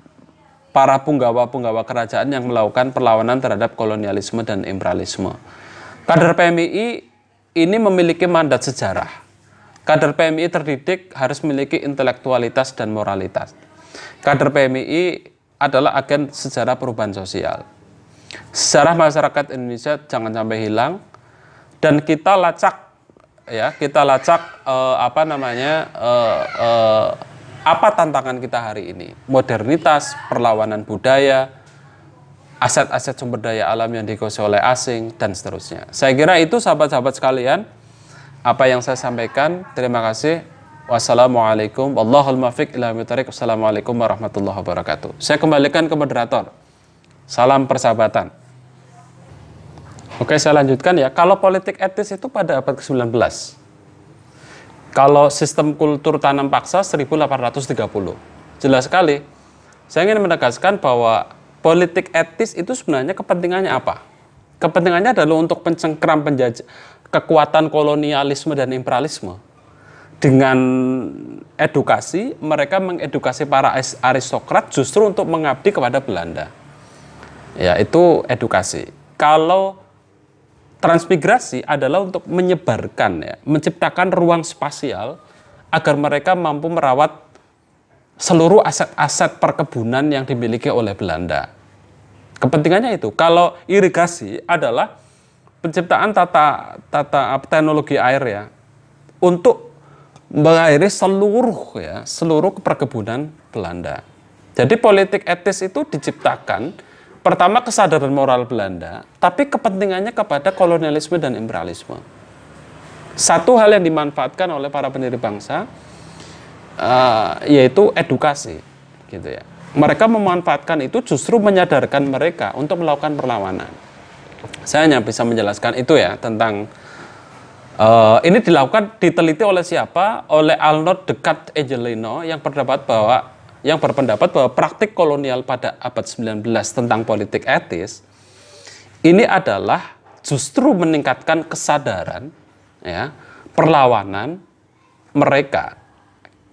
para punggawa-punggawa kerajaan yang melakukan perlawanan terhadap kolonialisme dan imperialisme. Kader PMI ini memiliki mandat sejarah. Kader PMI terdidik harus memiliki intelektualitas dan moralitas. Kader PMI adalah agen sejarah perubahan sosial. Sejarah masyarakat Indonesia jangan sampai hilang dan kita lacak ya, kita lacak eh, apa namanya eh, eh, apa tantangan kita hari ini? Modernitas, perlawanan budaya, aset-aset sumber daya alam yang dikuasai oleh asing, dan seterusnya. Saya kira itu sahabat-sahabat sekalian, apa yang saya sampaikan. Terima kasih. Wassalamualaikum. Wassalamualaikum warahmatullahi wabarakatuh. Saya kembalikan ke moderator. Salam persahabatan. Oke, saya lanjutkan ya. Kalau politik etis itu pada abad ke-19. Kalau sistem kultur tanam paksa 1830. Jelas sekali. Saya ingin menegaskan bahwa politik etis itu sebenarnya kepentingannya apa? Kepentingannya adalah untuk pencengkram penjajah kekuatan kolonialisme dan imperialisme. Dengan edukasi, mereka mengedukasi para aristokrat justru untuk mengabdi kepada Belanda. Ya, itu edukasi. Kalau Transmigrasi adalah untuk menyebarkan ya, menciptakan ruang spasial agar mereka mampu merawat seluruh aset-aset perkebunan yang dimiliki oleh Belanda. Kepentingannya itu. Kalau irigasi adalah penciptaan tata tata teknologi air ya untuk mengairi seluruh ya seluruh perkebunan Belanda. Jadi politik etis itu diciptakan Pertama kesadaran moral Belanda, tapi kepentingannya kepada kolonialisme dan imperialisme. Satu hal yang dimanfaatkan oleh para pendiri bangsa uh, yaitu edukasi, gitu ya. Mereka memanfaatkan itu justru menyadarkan mereka untuk melakukan perlawanan. Saya hanya bisa menjelaskan itu ya tentang Uh, ini dilakukan diteliti oleh siapa? Oleh Arnold dekat Angelino yang berpendapat bahwa yang berpendapat bahwa praktik kolonial pada abad 19 tentang politik etis ini adalah justru meningkatkan kesadaran ya, perlawanan mereka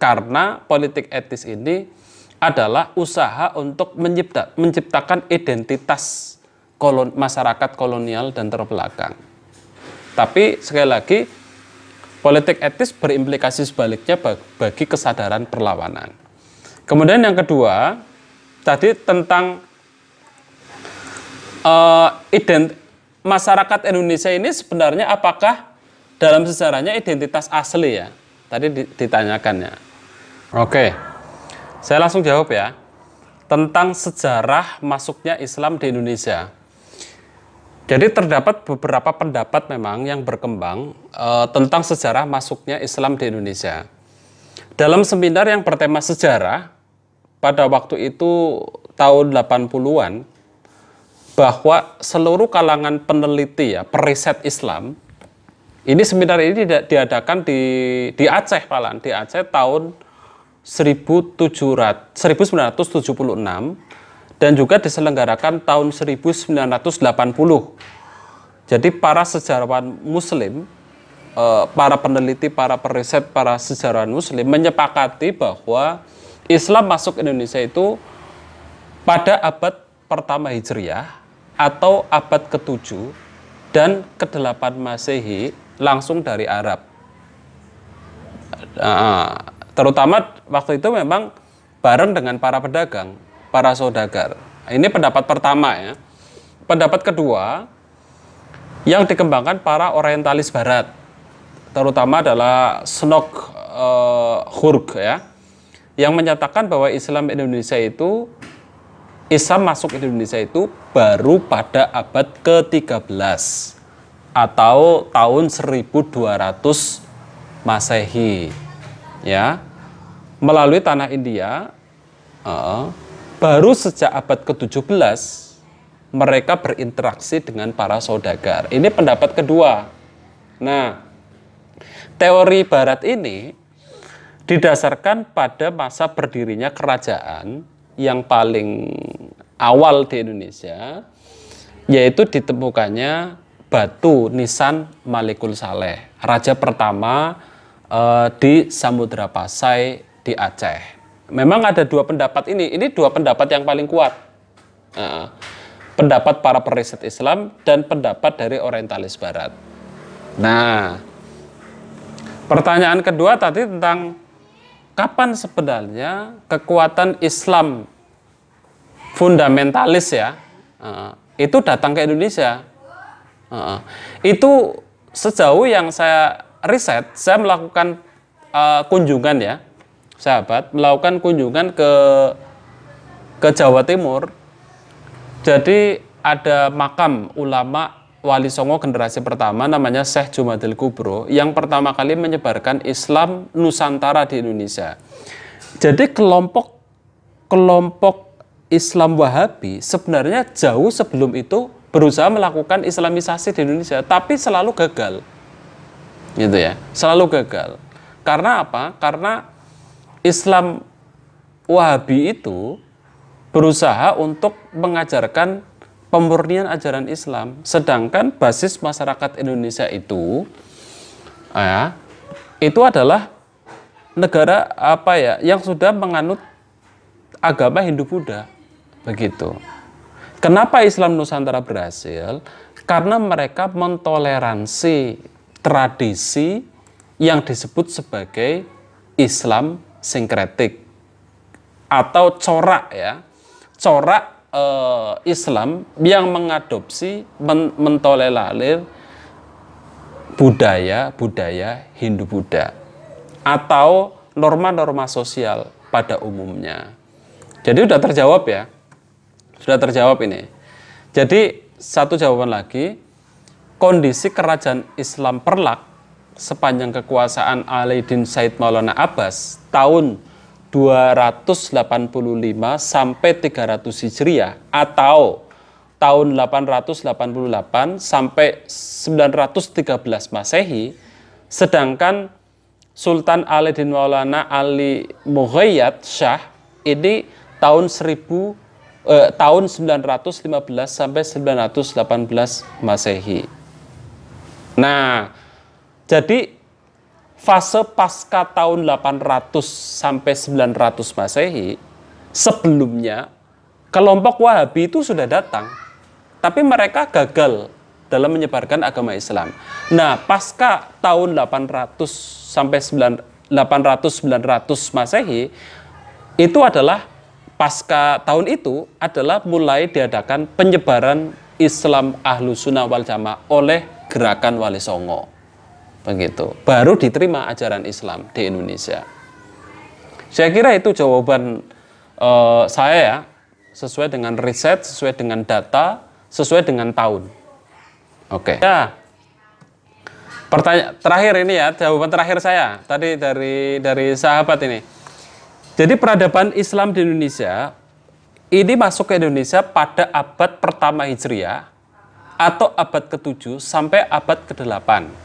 karena politik etis ini adalah usaha untuk mencipta, menciptakan identitas kolon, masyarakat kolonial dan terbelakang. Tapi sekali lagi politik etis berimplikasi sebaliknya bagi kesadaran perlawanan. Kemudian yang kedua, tadi tentang uh, ident masyarakat Indonesia ini sebenarnya apakah dalam sejarahnya identitas asli ya? Tadi ditanyakannya. Oke, saya langsung jawab ya. Tentang sejarah masuknya Islam di Indonesia. Jadi terdapat beberapa pendapat memang yang berkembang e, tentang sejarah masuknya Islam di Indonesia. Dalam seminar yang bertema sejarah, pada waktu itu tahun 80-an bahwa seluruh kalangan peneliti ya, periset Islam ini seminar ini diadakan di di Aceh Palan, di Aceh tahun 1700, 1976 dan juga diselenggarakan tahun 1980. Jadi para sejarawan muslim, eh, para peneliti, para periset, para sejarawan muslim menyepakati bahwa Islam masuk Indonesia itu pada abad pertama Hijriah atau abad ke-7 dan ke-8 Masehi langsung dari Arab. Nah, terutama waktu itu memang bareng dengan para pedagang, para saudagar. Ini pendapat pertama ya. Pendapat kedua yang dikembangkan para orientalis barat, terutama adalah Snok uh, eh, ya yang menyatakan bahwa Islam Indonesia itu Islam masuk Indonesia itu baru pada abad ke-13 atau tahun 1200 Masehi ya melalui tanah India uh, baru sejak abad ke-17 mereka berinteraksi dengan para saudagar ini pendapat kedua nah teori barat ini didasarkan pada masa berdirinya kerajaan yang paling awal di Indonesia yaitu ditemukannya batu nisan Malikul Saleh, raja pertama eh, di Samudra Pasai di Aceh. Memang ada dua pendapat ini, ini dua pendapat yang paling kuat. pendapat para periset Islam dan pendapat dari orientalis barat. Nah, pertanyaan kedua tadi tentang kapan sebenarnya kekuatan Islam fundamentalis ya eh, itu datang ke Indonesia eh, itu sejauh yang saya riset saya melakukan eh, kunjungan ya sahabat melakukan kunjungan ke ke Jawa Timur jadi ada makam ulama Wali Songo generasi pertama namanya Syekh Jumadil Kubro yang pertama kali menyebarkan Islam Nusantara di Indonesia. Jadi kelompok kelompok Islam Wahabi sebenarnya jauh sebelum itu berusaha melakukan Islamisasi di Indonesia tapi selalu gagal. Gitu ya, selalu gagal. Karena apa? Karena Islam Wahabi itu berusaha untuk mengajarkan pemurnian ajaran Islam. Sedangkan basis masyarakat Indonesia itu ya, itu adalah negara apa ya yang sudah menganut agama Hindu-Buddha. Begitu. Kenapa Islam Nusantara berhasil? Karena mereka mentoleransi tradisi yang disebut sebagai Islam sinkretik atau corak ya. Corak uh, Islam yang mengadopsi men mentolelalir budaya-budaya Hindu Buddha atau norma-norma sosial pada umumnya. Jadi sudah terjawab ya. Sudah terjawab ini. Jadi satu jawaban lagi, kondisi kerajaan Islam Perlak sepanjang kekuasaan Alaidin Said Maulana Abbas tahun 285 sampai 300 Hijriah atau tahun 888 sampai 913 Masehi sedangkan Sultan Aladin Maulana Ali Mughayyad Shah ini tahun 1000 eh, tahun 915 sampai 918 Masehi. Nah, jadi fase pasca tahun 800 sampai 900 Masehi, sebelumnya kelompok Wahabi itu sudah datang, tapi mereka gagal dalam menyebarkan agama Islam. Nah, pasca tahun 800 sampai 800 900 Masehi itu adalah pasca tahun itu adalah mulai diadakan penyebaran Islam Ahlu Sunnah wal Jamaah oleh gerakan Wali Songo begitu baru diterima ajaran Islam di Indonesia saya kira itu jawaban uh, saya ya sesuai dengan riset sesuai dengan data sesuai dengan tahun oke okay. ya pertanyaan terakhir ini ya jawaban terakhir saya tadi dari dari sahabat ini jadi peradaban Islam di Indonesia ini masuk ke Indonesia pada abad pertama Hijriah atau abad ke-7 sampai abad ke-8.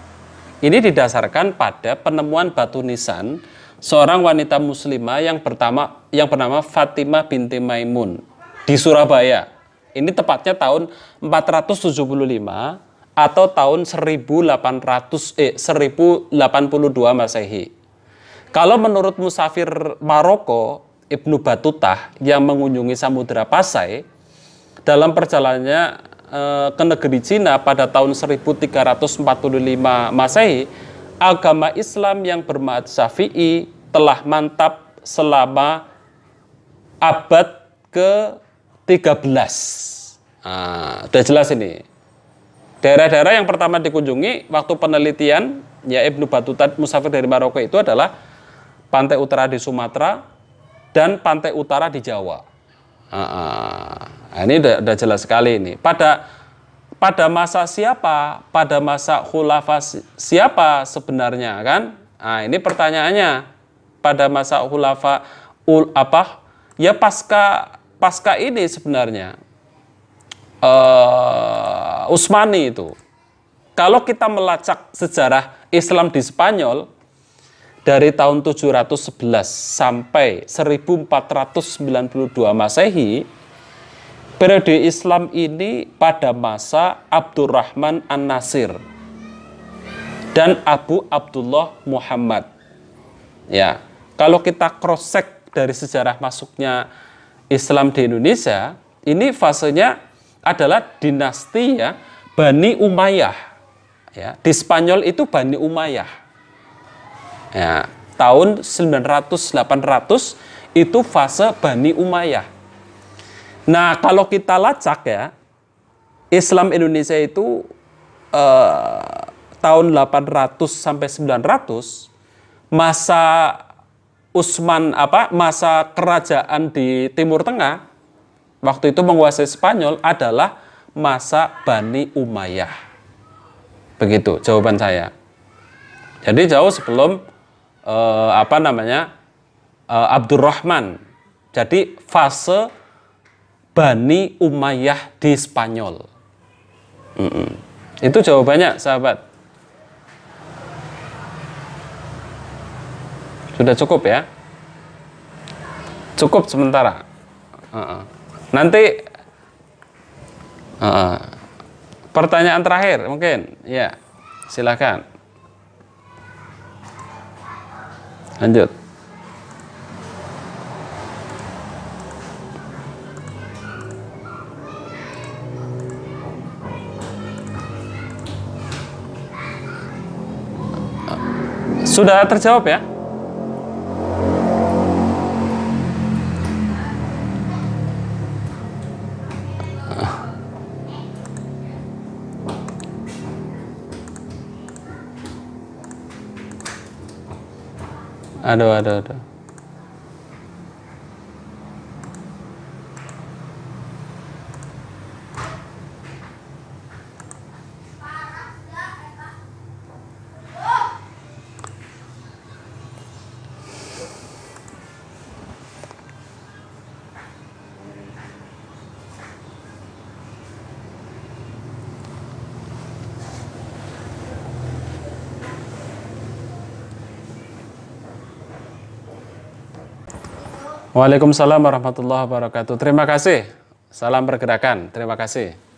Ini didasarkan pada penemuan batu nisan seorang wanita muslimah yang pertama yang bernama Fatimah binti Maimun di Surabaya. Ini tepatnya tahun 475 atau tahun 1800 eh 1082 Masehi. Kalau menurut musafir Maroko Ibnu Batutah yang mengunjungi Samudra Pasai dalam perjalanannya Eh, ke negeri Cina pada tahun 1345 Masehi, agama Islam yang bermaat Syafi'i telah mantap selama abad ke-13. Nah, sudah jelas ini. Daerah-daerah yang pertama dikunjungi waktu penelitian ya Ibnu Batuta musafir dari Maroko itu adalah pantai utara di Sumatera dan pantai utara di Jawa. Nah, ini udah, udah jelas sekali ini. Pada pada masa siapa? Pada masa khulafa siapa sebenarnya kan? Nah, ini pertanyaannya. Pada masa khulafa ul apa? Ya pasca pasca ini sebenarnya. Uh, Usmani itu. Kalau kita melacak sejarah Islam di Spanyol, dari tahun 711 sampai 1492 Masehi, periode Islam ini pada masa Abdurrahman An-Nasir dan Abu Abdullah Muhammad. Ya, kalau kita cross check dari sejarah masuknya Islam di Indonesia, ini fasenya adalah dinasti ya Bani Umayyah. Ya, di Spanyol itu Bani Umayyah Ya, tahun 900-800 itu fase Bani Umayyah. Nah, kalau kita lacak ya, Islam Indonesia itu eh, tahun 800 sampai 900 masa Utsman apa masa kerajaan di Timur Tengah waktu itu menguasai Spanyol adalah masa Bani Umayyah. Begitu jawaban saya. Jadi jauh sebelum uh, apa namanya uh, Abdurrahman. Jadi fase Bani Umayyah di Spanyol. Mm -mm. Itu jawabannya, sahabat. Sudah cukup ya? Cukup sementara. Uh -uh. Nanti uh -uh. pertanyaan terakhir mungkin, ya, silakan. lanjut sudah terjawab ya Aduh, aduh, aduh. Waalaikumsalam warahmatullahi wabarakatuh. Terima kasih. Salam pergerakan. Terima kasih.